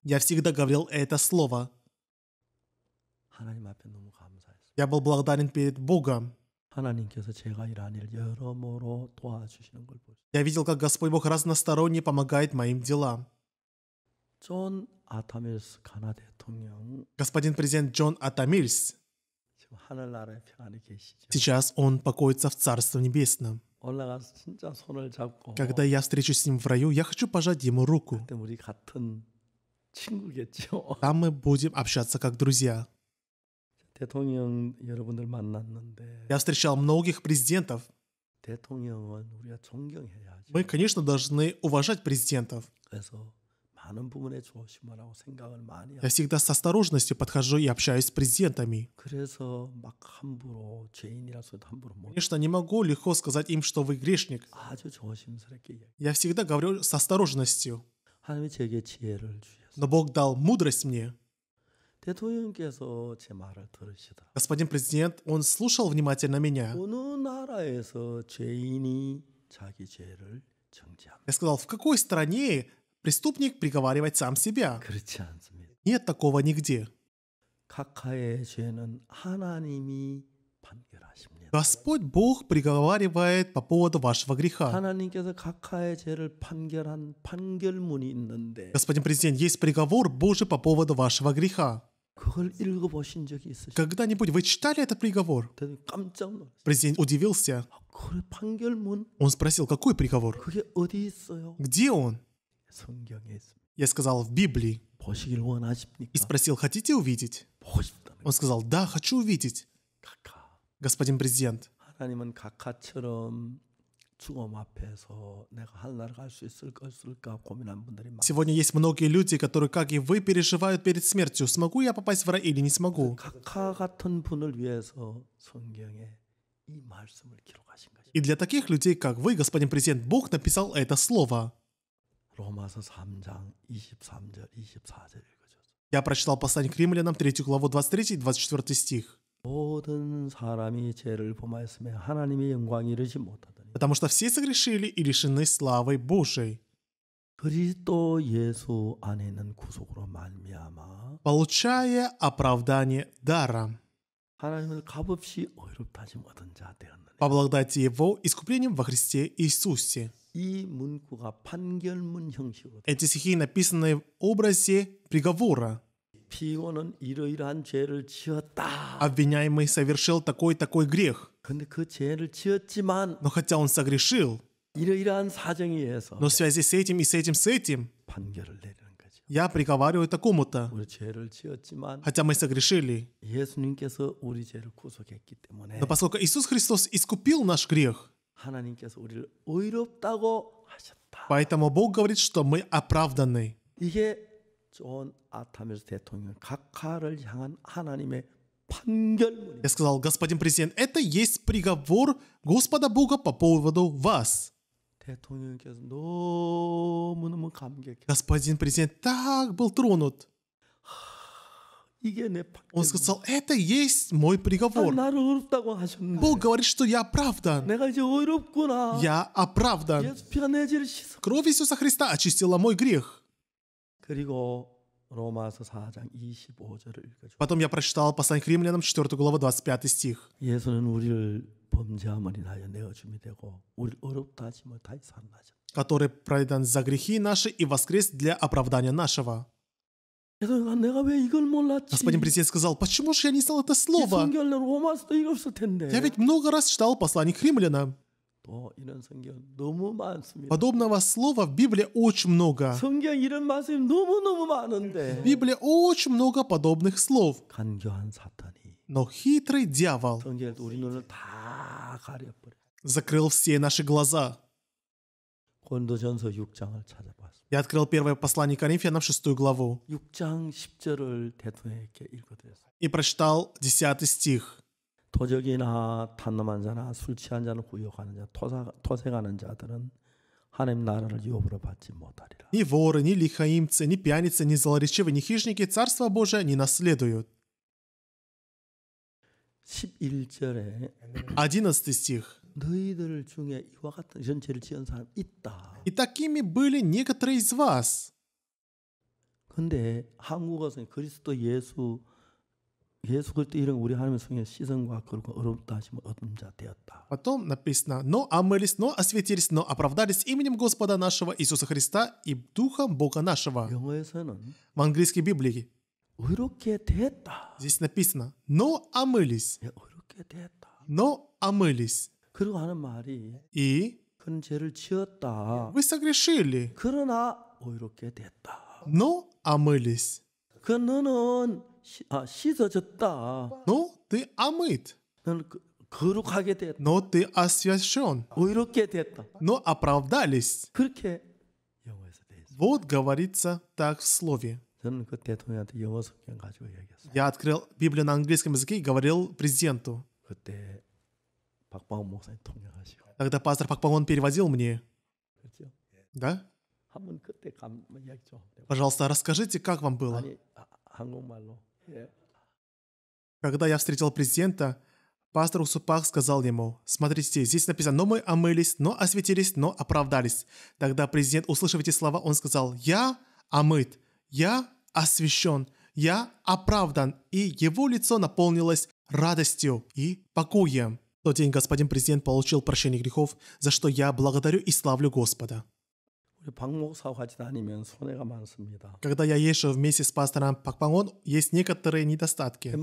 Speaker 2: я всегда говорил это слово. Я был благодарен перед Богом. Я видел, как Господь Бог разносторонне помогает моим делам. Господин президент Джон Атамильс Сейчас он покоится в Царстве Небесном. Когда я встречусь с ним в раю, я хочу пожать ему руку. Там мы будем общаться как друзья. Я встречал многих президентов. Мы, конечно, должны уважать президентов. Я всегда с осторожностью подхожу и общаюсь с президентами. Конечно, не могу легко сказать им, что вы грешник. Я всегда говорю с осторожностью. Но Бог дал мудрость мне. Господин президент, он слушал внимательно меня. Я сказал, в какой стране Преступник приговаривает сам себя. Нет такого нигде. Господь Бог приговаривает по поводу вашего греха. Господин президент, есть приговор Божий по поводу вашего греха.
Speaker 1: Когда-нибудь
Speaker 2: вы читали этот приговор? Президент удивился. Он спросил, какой приговор? Где он? Я сказал, в Библии. И спросил, хотите увидеть? Он сказал, да, хочу увидеть. Господин президент, Сегодня есть многие люди, которые, как и вы, переживают перед смертью, смогу я попасть в рай или не смогу. И для таких людей, как вы, господин президент, Бог написал это слово. Я прочитал послание к римлянам, 3 главу, 23 и 24 стих. Потому что все согрешили и лишены славы Божией. Получая оправдание даром, 하나님을 по благодати Его искуплением во Христе Иисусе,
Speaker 1: 이 문구가 판결문 형식으로
Speaker 2: Эти стихи написаны в образе приговора. 피고는
Speaker 1: 이러이러한 죄를 지었다.
Speaker 2: Обвиняемый совершил такой-такой грех. 근데 그 죄를 지었지만 Но хотя он согрешил,
Speaker 1: 이러이러한 사정에 의해서 но в
Speaker 2: связи с этим и с этим, с этим,
Speaker 1: 판결을 내리는
Speaker 2: 거죠. я приговариваю такому-то. 우리
Speaker 1: 죄를 지었지만 Хотя мы
Speaker 2: согрешили.
Speaker 1: 예수님께서 우리 죄를 구속했기 때문에 Но поскольку
Speaker 2: Иисус Христос искупил наш грех, Поэтому Бог говорит, что мы оправданы. 이게 존 아타메스 대통령 각하를 향한 하나님의 판결문입니다. Я сказал, господин президент, это есть приговор Господа Бога по поводу вас.
Speaker 1: 대통령께서 너무너무
Speaker 2: Господин президент так был тронут. Он сказал, это есть мой приговор. Бог говорит, что я оправдан. Я оправдан. Кровь Иисуса Христа очистила мой грех. Потом я прочитал послание к римлянам 4 глава 25 стих. который пройден за грехи наши и воскрес для оправдания нашего. Господин президент сказал, почему же я не знал это слово? Я ведь много раз читал послание к римлянам. Подобного слова в Библии очень много.
Speaker 1: В Библии
Speaker 2: очень много подобных слов. Но хитрый дьявол закрыл все наши глаза. Я открыл первое послание Коринфянам, шестую главу. И прочитал десятый
Speaker 1: стих. 도적이나 탄놈한 자나 술 취한 자는 구욕하는 자, 토사,
Speaker 2: 토색하는 자들은 하나님 나라를 유업으로 받지 못하리라. Ни воры, ни лихаимцы, ни пьяницы, ни злоречивые, ни хищники Царство Божие не наследуют. 11절에 11 стих
Speaker 1: 너희들 중에 이와 같은 전체를 지은 사람 있다. И такими
Speaker 2: были некоторые из
Speaker 1: вас. 근데 한국어는 그리스도 예수 예수 그리스도 이름 우리
Speaker 2: 하나님의 성의 시선과 그리고 어렵다 하시면 얻은 자 되었다. Потом написано: но омылись, но осветились, но оправдались именем Господа нашего Иисуса Христа и духом Бога нашего. 영어에서는 в английской Библии 의롭게 됐다. Здесь написано: но омылись. 네, 의롭게 됐다. Но омылись. 그리고 하는 말이 и 그는 죄를 지었다. Вы согрешили. 그러나 의롭게 됐다. Но омылись. 그 너는 시, 아, 씻어졌다. Но ты омыт. 너는 거룩하게 됐다. Но ты освящен. 의롭게 됐다. Но оправдались. 그렇게 영어에서 돼 있어. Вот говорится так в слове. 저는 그 대통령한테 영어 성경 가지고 얘기했어요. Я открыл Библию на английском языке и говорил президенту.
Speaker 1: 그때 박방원 а
Speaker 2: когда пастор 박방원 переводил мне. Да? Пожалуйста, расскажите, как вам было? А, когда я встретил президента, пастор Усупах сказал ему, смотрите, здесь написано, но мы омылись, но осветились, но оправдались. Тогда президент, услышав эти слова, он сказал, я омыт, я освящен, я оправдан, и его лицо наполнилось радостью и покоем тот день господин президент получил прощение грехов, за что я благодарю и славлю Господа. Когда я езжу вместе с пастором Пак Пангон, есть некоторые недостатки.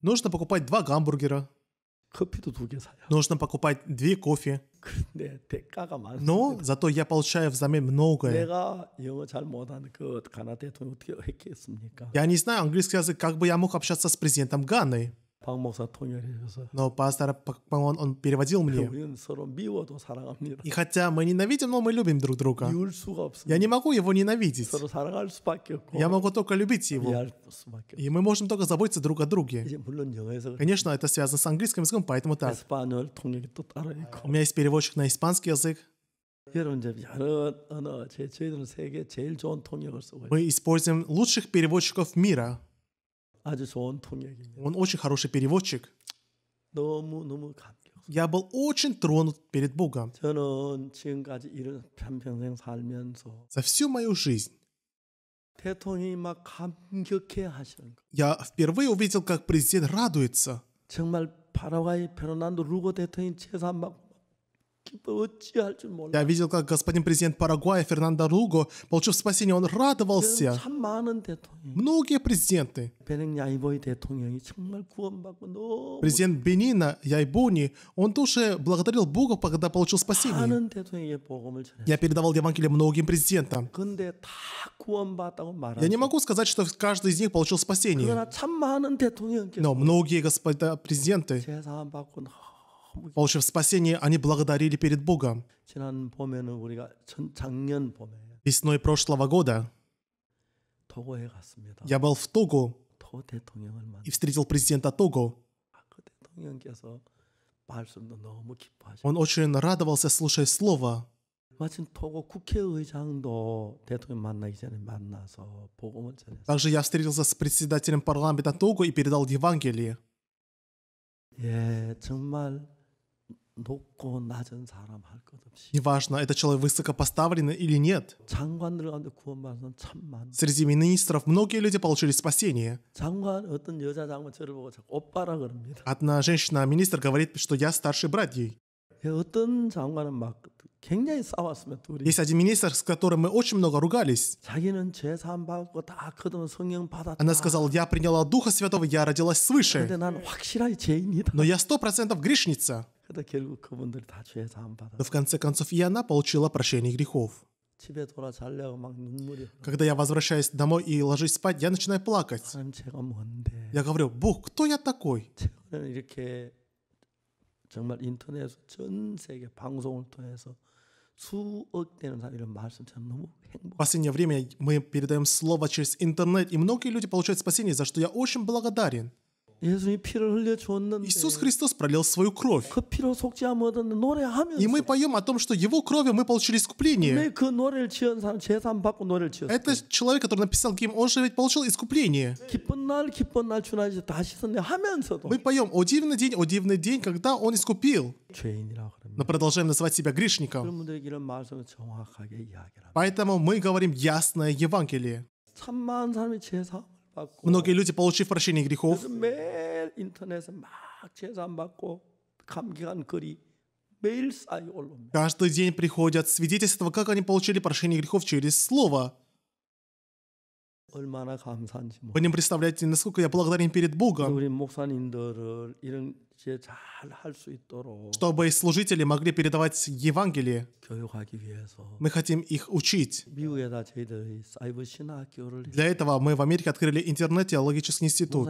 Speaker 2: Нужно покупать два гамбургера. Нужно покупать две кофе. Но зато я получаю взамен многое. Я не знаю английский язык, как бы я мог общаться с президентом Ганой. Но пастор он, он переводил мне.
Speaker 1: А И
Speaker 2: хотя мы ненавидим, но мы любим друг друга. Я не могу его ненавидеть. Я могу только любить его. И мы можем только заботиться друг о друге. Конечно, это связано с английским языком, поэтому так. У меня есть переводчик на испанский язык. Мы используем лучших переводчиков мира. 아주 좋은 통역입니다. Он очень хороший переводчик.
Speaker 1: 너무 너무 감.
Speaker 2: Я был очень тронут перед Богом.
Speaker 1: 저는 지금까지 이런 평생 살면서
Speaker 2: за всю мою жизнь
Speaker 1: 대통령이 막 감격해 하시는 거.
Speaker 2: Я впервые увидел, как президент радуется.
Speaker 1: 정말 파라과이 페르난도 루고 대통령 재산 막 я
Speaker 2: видел, как господин президент Парагвая Фернандо Руго, получив спасение, он радовался. Многие президенты. Ну, президент Бенина Яйбуни, он тоже благодарил Бога, когда получил спасение. Я передавал Евангелие многим президентам.
Speaker 1: Я
Speaker 2: не могу сказать, что каждый из них получил спасение. Но многие господа президенты Получив спасение, они благодарили перед Богом. Весной прошлого года я был в Того и встретил президента Того. Он очень радовался, слушая слово. Также я встретился с председателем парламента Того и передал Евангелие. Неважно, этот человек высокопоставленный или нет. Среди министров многие люди получили спасение. Одна женщина-министр говорит, что я старший брат ей. 굉장히 싸웠습니다. 둘이. Есть один министр, с которым мы очень много ругались. 자기는
Speaker 1: 제사안 받고 다 거두면 성령 받았다. Она сказала,
Speaker 2: я приняла Духа Святого, я родилась свыше. 근데 난 확실하게 죄인이다. Но я сто процентов грешница.
Speaker 1: 근데 결국 그분들 다 죄사안
Speaker 2: 받았어. Но в конце концов и она получила прощение грехов.
Speaker 1: 집에 돌아자려고 막 눈물이. Когда
Speaker 2: я возвращаюсь домой и ложусь спать, я начинаю плакать. 하나님 제가 뭔데? Я говорю, Бог, кто я такой?
Speaker 1: 이렇게 정말 인터넷 전 세계 방송을 통해서
Speaker 2: ну, В последнее время мы передаем слово через интернет, и многие люди получают спасение, за что я очень благодарен. Иисус Христос пролил свою кровь. И мы поем о том, что Его кровью мы получили искупление. Это человек, который написал гимн, он же ведь получил искупление. Мы поем «О дивный день, о дивный день, когда Он искупил». Но продолжаем называть себя грешником. Поэтому мы говорим ясное Евангелие. Многие люди, получив прощение грехов, каждый день приходят свидетельства, как они получили прощение грехов через Слово.
Speaker 1: Вы не
Speaker 2: представляете, насколько я благодарен перед Богом чтобы служители могли передавать Евангелие. Мы хотим их учить. Для этого мы в Америке открыли интернет-теологический институт.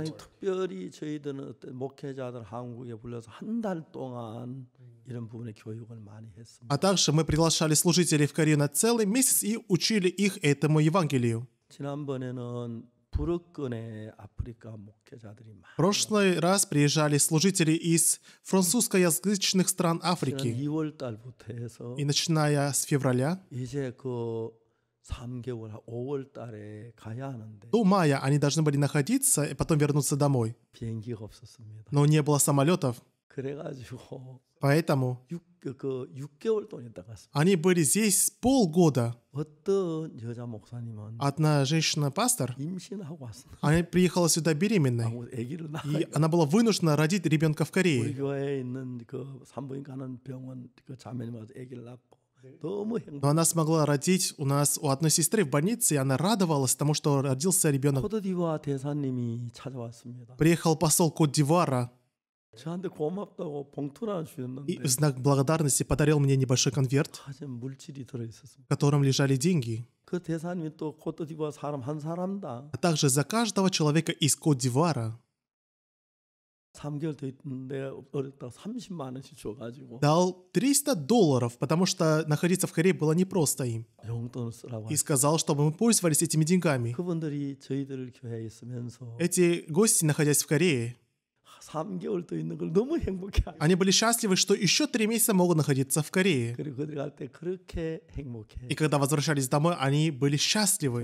Speaker 2: А также мы приглашали служителей в Корею на целый месяц и учили их этому Евангелию.
Speaker 1: 지난번에는
Speaker 2: прошлый раз приезжали служители из французскоязычных стран Африки. И начиная с февраля до мая они должны были находиться и потом вернуться домой. Но не было самолетов. Поэтому они были здесь полгода. Одна женщина-пастор, она приехала сюда беременной, и она была вынуждена родить ребенка в
Speaker 1: Корее. Но она
Speaker 2: смогла родить у нас у одной сестры в больнице, и она радовалась тому, что родился ребенок. Приехал посол Кот-Дивара, и в знак благодарности подарил мне небольшой конверт, в котором лежали деньги. А также за каждого человека из Кодивара дал 300 долларов, потому что находиться в Корее было непросто им. И сказал, чтобы мы пользовались этими деньгами. Эти гости, находясь в Корее, они были счастливы, что еще три месяца могут находиться в Корее.
Speaker 1: И когда возвращались
Speaker 2: домой, они были счастливы.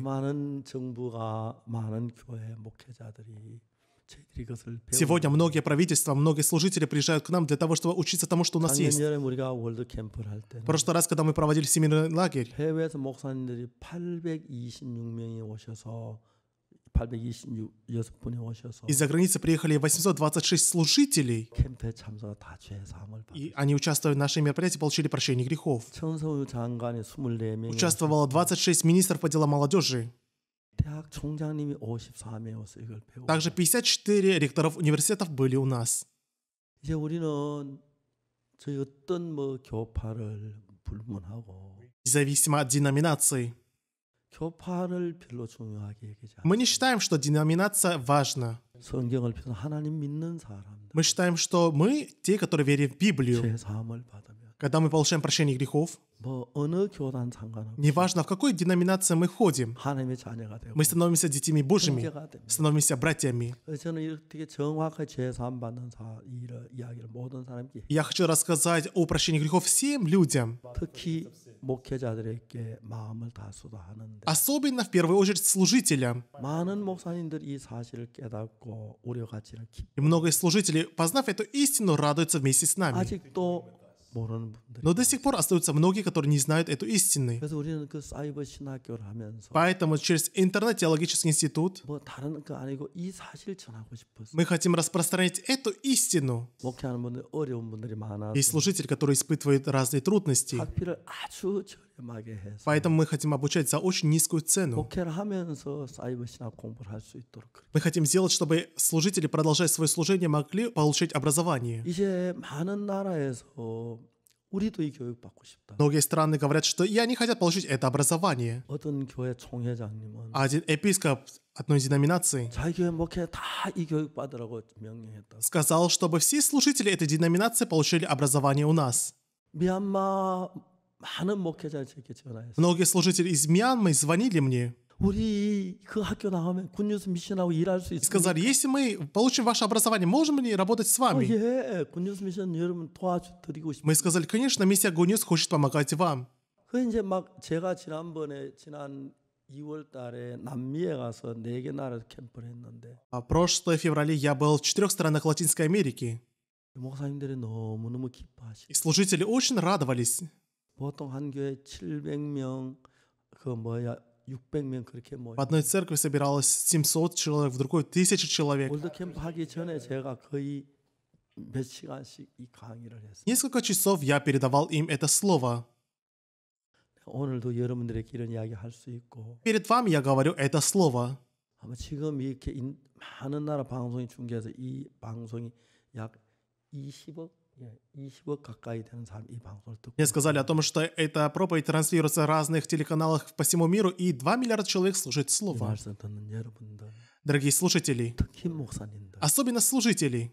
Speaker 2: Сегодня многие правительства, многие служители приезжают к нам для того, чтобы учиться тому, что у нас есть.
Speaker 1: В прошлый раз,
Speaker 2: когда мы проводили семейный лагерь,
Speaker 1: из-за границы приехали
Speaker 2: 826 служителей, и они участвовали в нашем мероприятии, получили прощение грехов. Участвовало 26 министров по делам молодежи. Также 54 ректоров университетов были у нас. Независимо от деноминации. Мы не считаем, что деноминация важна. Мы считаем, что мы те, которые верим в Библию когда мы получаем прощение грехов, неважно, в какой деноминации мы ходим, мы становимся детьми Божьими, становимся братьями. Я хочу рассказать о прощении грехов всем людям, особенно в первую очередь служителям. И многие служители, познав эту истину, радуются вместе с нами. Но до сих пор остаются многие, которые не знают эту истины. Поэтому через интернет-теологический институт мы хотим распространить эту истину. Есть служитель, который испытывает разные трудности. Поэтому мы хотим обучать за очень низкую цену. Мы хотим сделать, чтобы служители, продолжая свое служение, могли получить образование. 이제 Многие страны говорят, что я они хотят получить это образование. 어떤 а Один епископ одной деноминации 자기 сказал, чтобы все служители этой деноминации получили образование у нас. 미얀마 Многие служители из Мьянмы звонили мне и сказали, если мы получим ваше образование, можем ли работать с вами? Мы сказали, конечно, миссия Гунис хочет помогать вам. А прошлое феврале я был в четырех странах Латинской Америки. И служители очень радовались.
Speaker 1: 보통 한 700명 그 뭐야 600명 그렇게 모여.
Speaker 2: В одной церкви собиралось 700 человек, в другой 1000 человек.
Speaker 1: 올드캠프 하기 전에 제가 거의 몇 시간씩 이 강의를 했어요.
Speaker 2: Несколько часов я передавал им это слово. 오늘도 여러분들에게 이런 이야기 할 있고. Перед вами я говорю это слово.
Speaker 1: 아마 지금 이렇게 인, 많은 나라 방송이 중계해서 이 방송이 약 20억 мне сказали
Speaker 2: о том, что эта проповедь транслируется в разных телеканалах по всему миру, и 2 миллиарда человек слушают Слово. Дорогие слушатели, особенно служители,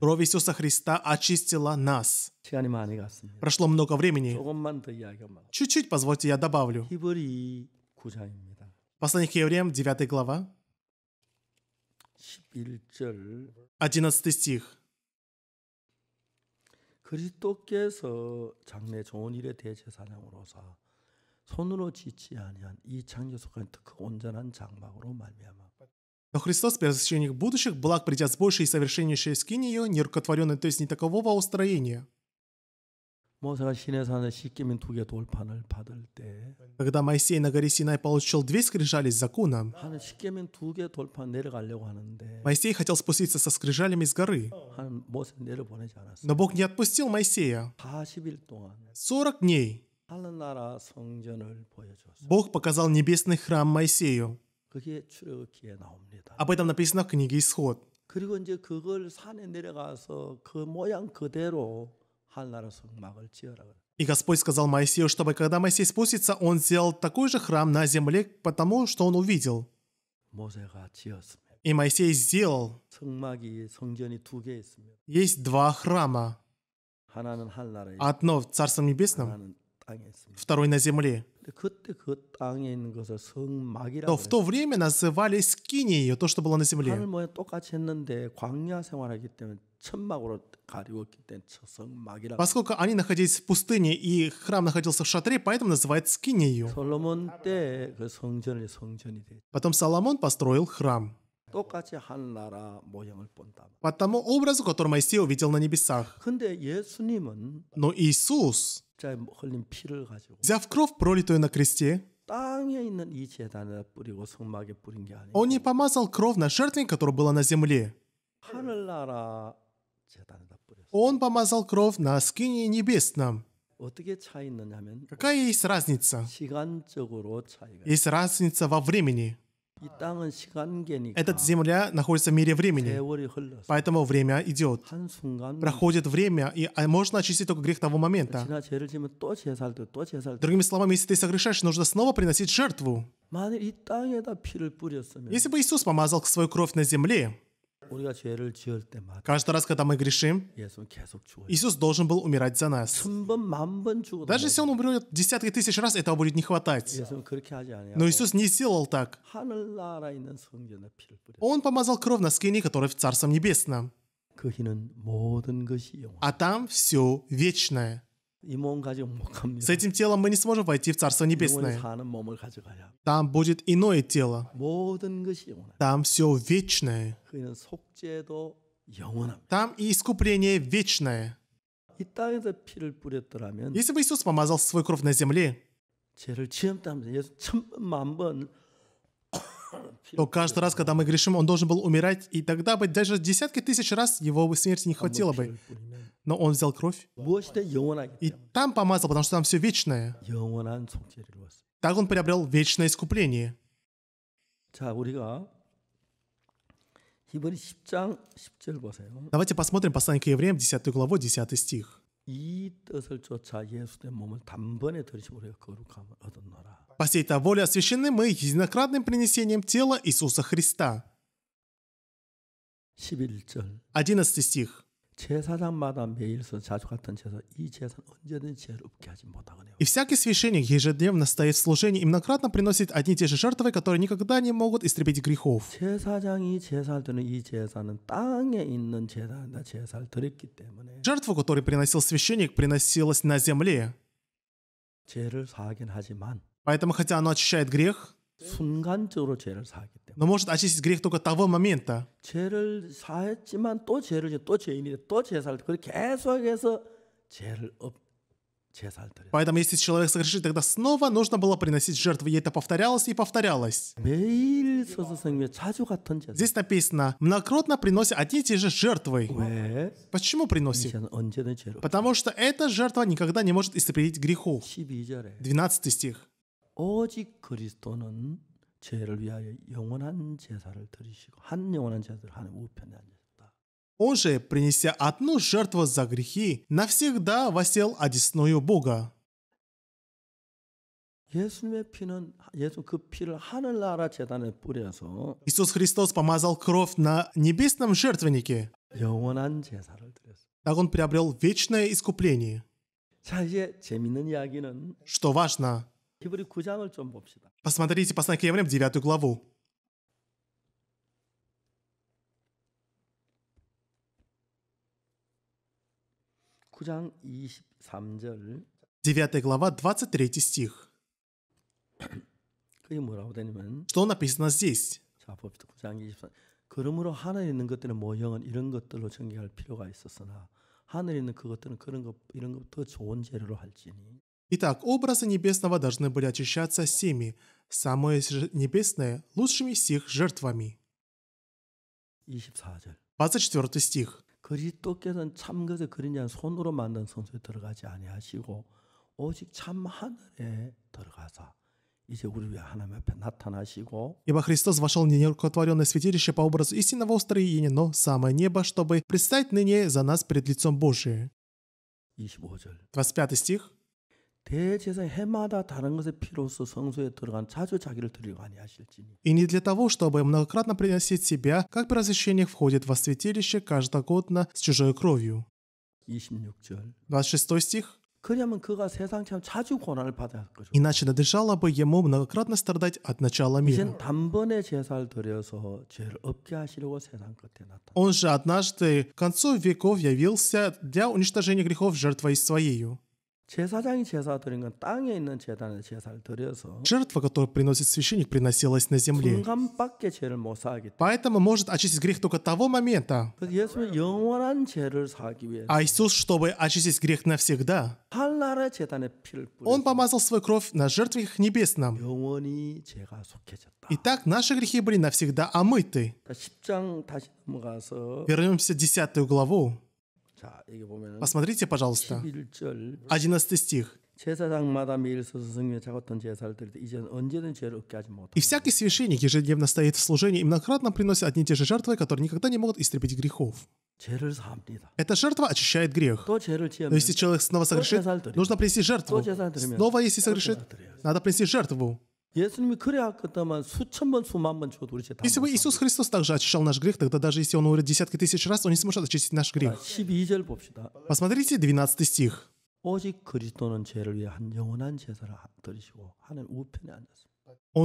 Speaker 2: Кровь Иисуса Христа очистила нас. Прошло много времени. Чуть-чуть, позвольте, я добавлю. Послание к евреям, 9 глава.
Speaker 1: 11절
Speaker 2: 11 стих
Speaker 1: 그리스도께서 장래 Но
Speaker 2: Христос, первосвященник будущих, благ придя с большей и совершеннейшей скинию, нерукотворенной, то есть не такового устроения. 모세가 신의 산에 십계명 두개 돌판을 받을 때 Когда Моисей на горе Синай получил две скрижали с законом,
Speaker 1: 하나님 십계명 두개 돌판 내려가려고 하는데 Моисей
Speaker 2: хотел спуститься со скрижалями с горы.
Speaker 1: 하나님 모세 내려보내지 않았어요.
Speaker 2: Но Бог не отпустил Моисея.
Speaker 1: 40일 동안
Speaker 2: 40 дней
Speaker 1: 하늘나라 성전을 보여줬어요.
Speaker 2: Бог показал небесный храм Моисею.
Speaker 1: 그게 출애굽기에
Speaker 2: 나옵니다. Об этом написано в книге Исход.
Speaker 1: 그리고 이제 그걸 산에 내려가서 그 모양 그대로
Speaker 2: и Господь сказал Моисею, чтобы когда Моисей спустится, он сделал такой же храм на земле, потому что он увидел. И Моисей сделал. Есть два храма. Одно в Царстве Небесном, второй на земле. Но в то время называли скинею, то, что было на земле. Поскольку они находились в пустыне и храм находился в шатре, поэтому называют скинею. Потом Соломон построил храм. По тому образу, который Моисей увидел на небесах.
Speaker 1: Но
Speaker 2: Иисус, взяв кровь, пролитую на кресте,
Speaker 1: он
Speaker 2: не помазал кровь на жертвенник, которая была на земле. Он помазал кровь на скине небесном. Какая есть разница? Есть разница во времени. Эта земля находится в мире времени, поэтому время идет. Проходит время, и а можно очистить только грех того момента.
Speaker 1: Другими
Speaker 2: словами, если ты согрешаешь, нужно снова приносить жертву.
Speaker 1: Если
Speaker 2: бы Иисус помазал свою кровь на земле, Каждый раз, когда мы грешим, Иисус должен был умирать за нас. Даже если Он умрет десятки тысяч раз, этого будет не хватать. Но Иисус не сделал так. Он помазал кровь на скине, которая в царстве Небесном. А там все вечное. С этим телом мы не сможем войти в Царство Небесное. Там будет иное тело. Там все вечное. Там и искупление вечное. Если бы Иисус помазал свою кровь на земле, то каждый раз, когда мы грешим, он должен был умирать, и тогда бы даже десятки тысяч раз его бы смерти не а хватило бы. Но он взял кровь и там помазал, потому что там все вечное. Так он приобрел вечное искупление. Давайте посмотрим послание к евреям, 10 главу, 10 стих. По сей то воле освящены мы единократным принесением тела Иисуса Христа. 11 стих. И всякий священник ежедневно стоит в служении и многократно приносит одни и те же жертвы, которые никогда не могут истребить грехов. Жертву, которую приносил священник, приносилась на земле. Поэтому, хотя оно очищает грех, 순간적으로 죄를 사하기 때문에. Но может очистить грех только того момента.
Speaker 1: 죄를 사했지만 또 죄를 또 죄인이 또 죄살 그 계속해서 죄를 업
Speaker 2: Поэтому, если человек согрешит, тогда снова нужно было приносить жертвы. И это повторялось и повторялось. Здесь написано, многократно приносят одни и те же жертвы. Почему приносит? Потому что эта жертва никогда не может истребить грехов.
Speaker 1: 12
Speaker 2: стих. 오직 그리스도는 죄를 위하여 영원한 제사를 드리시고 한 영원한 제사를 하는 우편에 앉으셨다. Он же, принеся одну жертву за грехи, навсегда восел одесную Бога. Иисус Христос помазал кровь на небесном жертвеннике. Так он приобрел вечное искупление. Что важно, Посмотрите послание к евреям, 9 главу. Девятая глава, 23 стих. Что написано здесь?
Speaker 1: 그러므로 하늘에 있는 것들은 모형은 이런 것들로 전개할 필요가 있었으나 하늘에 있는 그것들은 그런 것 이런 것더 좋은 재료로 할지니
Speaker 2: Итак, образы небесного должны были очищаться всеми, самое небесное лучшими всех жертвами.
Speaker 1: 24절.
Speaker 2: стих. Ибо Христос вошел не нерукотворенное святилище по образу истинного устроения, но самое небо, чтобы предстать ныне за нас перед лицом Божиим. 25 стих. И не для того, чтобы многократно приносить себя, как при освящениях входит во святилище каждогодно с чужой кровью.
Speaker 1: 26
Speaker 2: стих. Иначе надержало бы ему многократно страдать от начала мира. Он же однажды к концу веков явился для уничтожения грехов жертвой своей. Жертва, которую приносит священник, приносилась на земле. Поэтому может очистить грех только того момента.
Speaker 1: А Иисус,
Speaker 2: чтобы очистить грех навсегда, Он помазал свою кровь на жертвах небесном. Итак, наши грехи были навсегда омыты.
Speaker 1: Вернемся
Speaker 2: в 10 главу.
Speaker 1: Посмотрите, пожалуйста,
Speaker 2: 11 стих. «И всякий священник ежедневно стоит в служении и многократно приносит одни и те же жертвы, которые никогда не могут истребить грехов». Эта жертва очищает грех.
Speaker 1: Но если человек снова согрешит, нужно принести жертву. Снова, если согрешит,
Speaker 2: надо принести жертву. Если бы Иисус Христос также очищал наш грех, тогда даже если Он умрет десятки тысяч раз, Он не сможет очистить наш грех. Посмотрите 12 стих. Он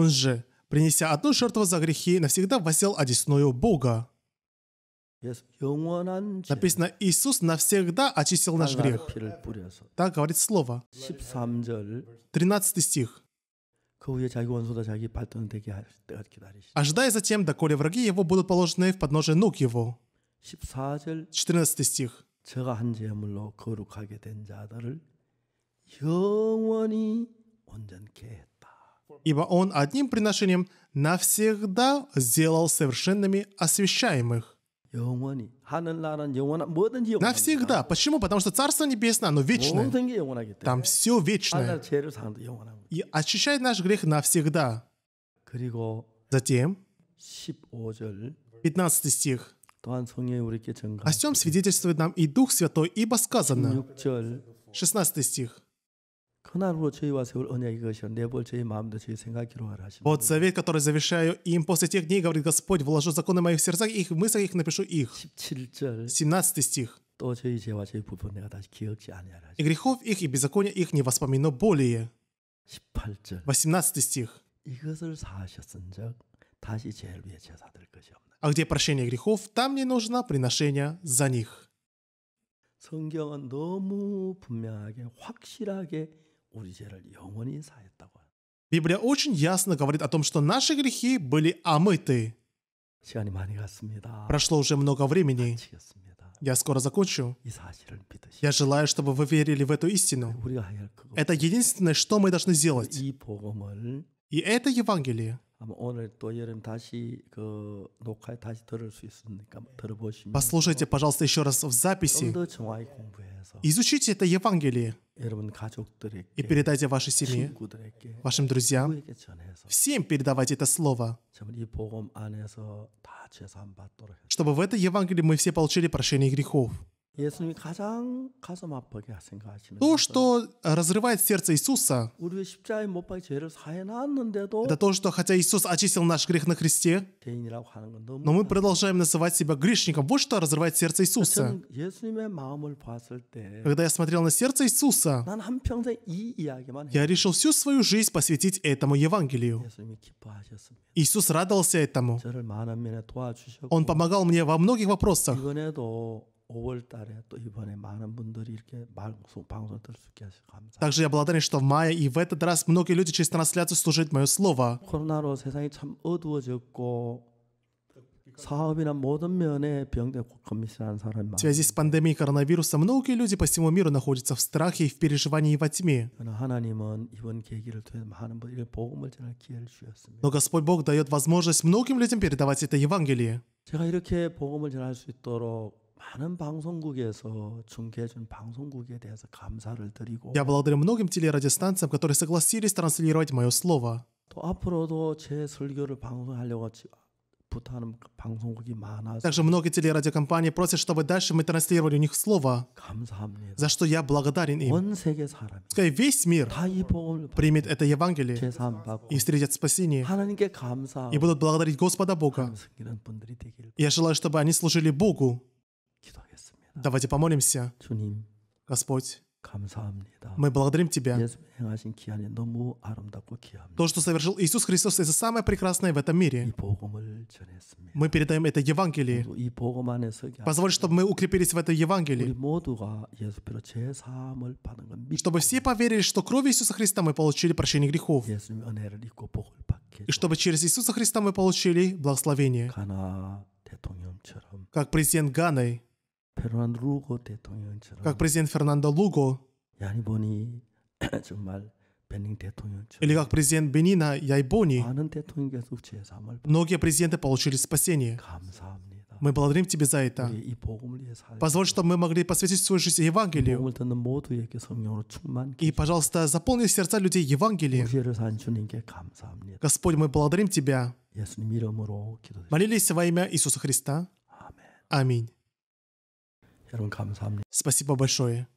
Speaker 2: же, принеся одну жертву за грехи, навсегда воссел одесную Бога. Написано, Иисус навсегда очистил наш грех. Так говорит Слово. 13 стих. Ожидая а затем, доколе враги его будут положены в подножие ног его.
Speaker 1: 14
Speaker 2: стих. Ибо он одним приношением навсегда сделал совершенными освящаемых. Навсегда. Почему? Потому что Царство Небесное, оно вечное. Там все вечное. И очищает наш грех навсегда. Затем, 15 стих.
Speaker 1: О всем
Speaker 2: свидетельствует нам и Дух Святой, ибо сказано. 16 стих. Вот завет, который завещаю им после тех дней, говорит Господь, вложу законы моих сердца, их мыслях их напишу их. 17 стих. И грехов их и беззакония их не воспомину более. 18절 18 стих.
Speaker 1: 이것을 사하셨은즉 다시 죄를 위해 제사들 것이 없나
Speaker 2: А где прощение грехов, там не нужно приношение за них. 성경은
Speaker 1: 너무 분명하게 확실하게
Speaker 2: Библия очень ясно говорит о том, что наши грехи были омыты. Прошло уже много времени. Я скоро закончу. Я желаю, чтобы вы верили в эту истину. Это единственное, что мы должны сделать. И это Евангелие
Speaker 1: Послушайте, пожалуйста, еще раз в записи.
Speaker 2: Изучите это Евангелие
Speaker 1: и передайте вашей семье, вашим друзьям,
Speaker 2: всем передавайте это слово, чтобы в этой Евангелии мы все получили прощение грехов.
Speaker 1: То, что
Speaker 2: разрывает сердце Иисуса, это то, что хотя Иисус очистил наш грех на кресте,
Speaker 1: но мы
Speaker 2: продолжаем называть себя грешником. Вот что разрывает сердце Иисуса. Когда я смотрел на сердце Иисуса, я решил всю свою жизнь посвятить этому Евангелию. Иисус радовался этому. Он помогал мне во многих вопросах. Также я благодарен, что в мае и в этот раз многие люди через трансляцию слушают мое слово. В связи с пандемией коронавируса многие люди по всему миру находятся в страхе и в переживании и во тьме. Но Господь Бог дает возможность многим людям передавать это Евангелие.
Speaker 1: 제가 이렇게 복음을 전할 수 있도록 я благодарю
Speaker 2: многим телерадиостанциям, которые согласились транслировать мое слово. Также многие телерадиокомпании просят, чтобы дальше мы транслировали у них слово, за что я благодарен им. Пускай весь мир примет это Евангелие и встретят спасение, и будут благодарить Господа Бога. Я желаю, чтобы они служили Богу, Давайте помолимся. Господь, мы благодарим Тебя. То, что совершил Иисус Христос, это самое прекрасное в этом мире. Мы передаем это Евангелие. Позволь, чтобы мы укрепились в этом Евангелии. Чтобы все поверили, что кровью Иисуса Христа мы получили прощение грехов. И чтобы через Иисуса Христа мы получили благословение. Как президент Ганы как президент Фернандо Луго, Бони,
Speaker 1: 정말, или
Speaker 2: как президент Бенина Яйбони, многие президенты получили спасение. Мы благодарим тебе за это. Позволь, чтобы мы могли посвятить свою жизнь Евангелию. И, пожалуйста, заполни сердца людей Евангелием. Господь, мы благодарим Тебя. Молились во имя Иисуса Христа. Аминь. Кармен, Спасибо большое.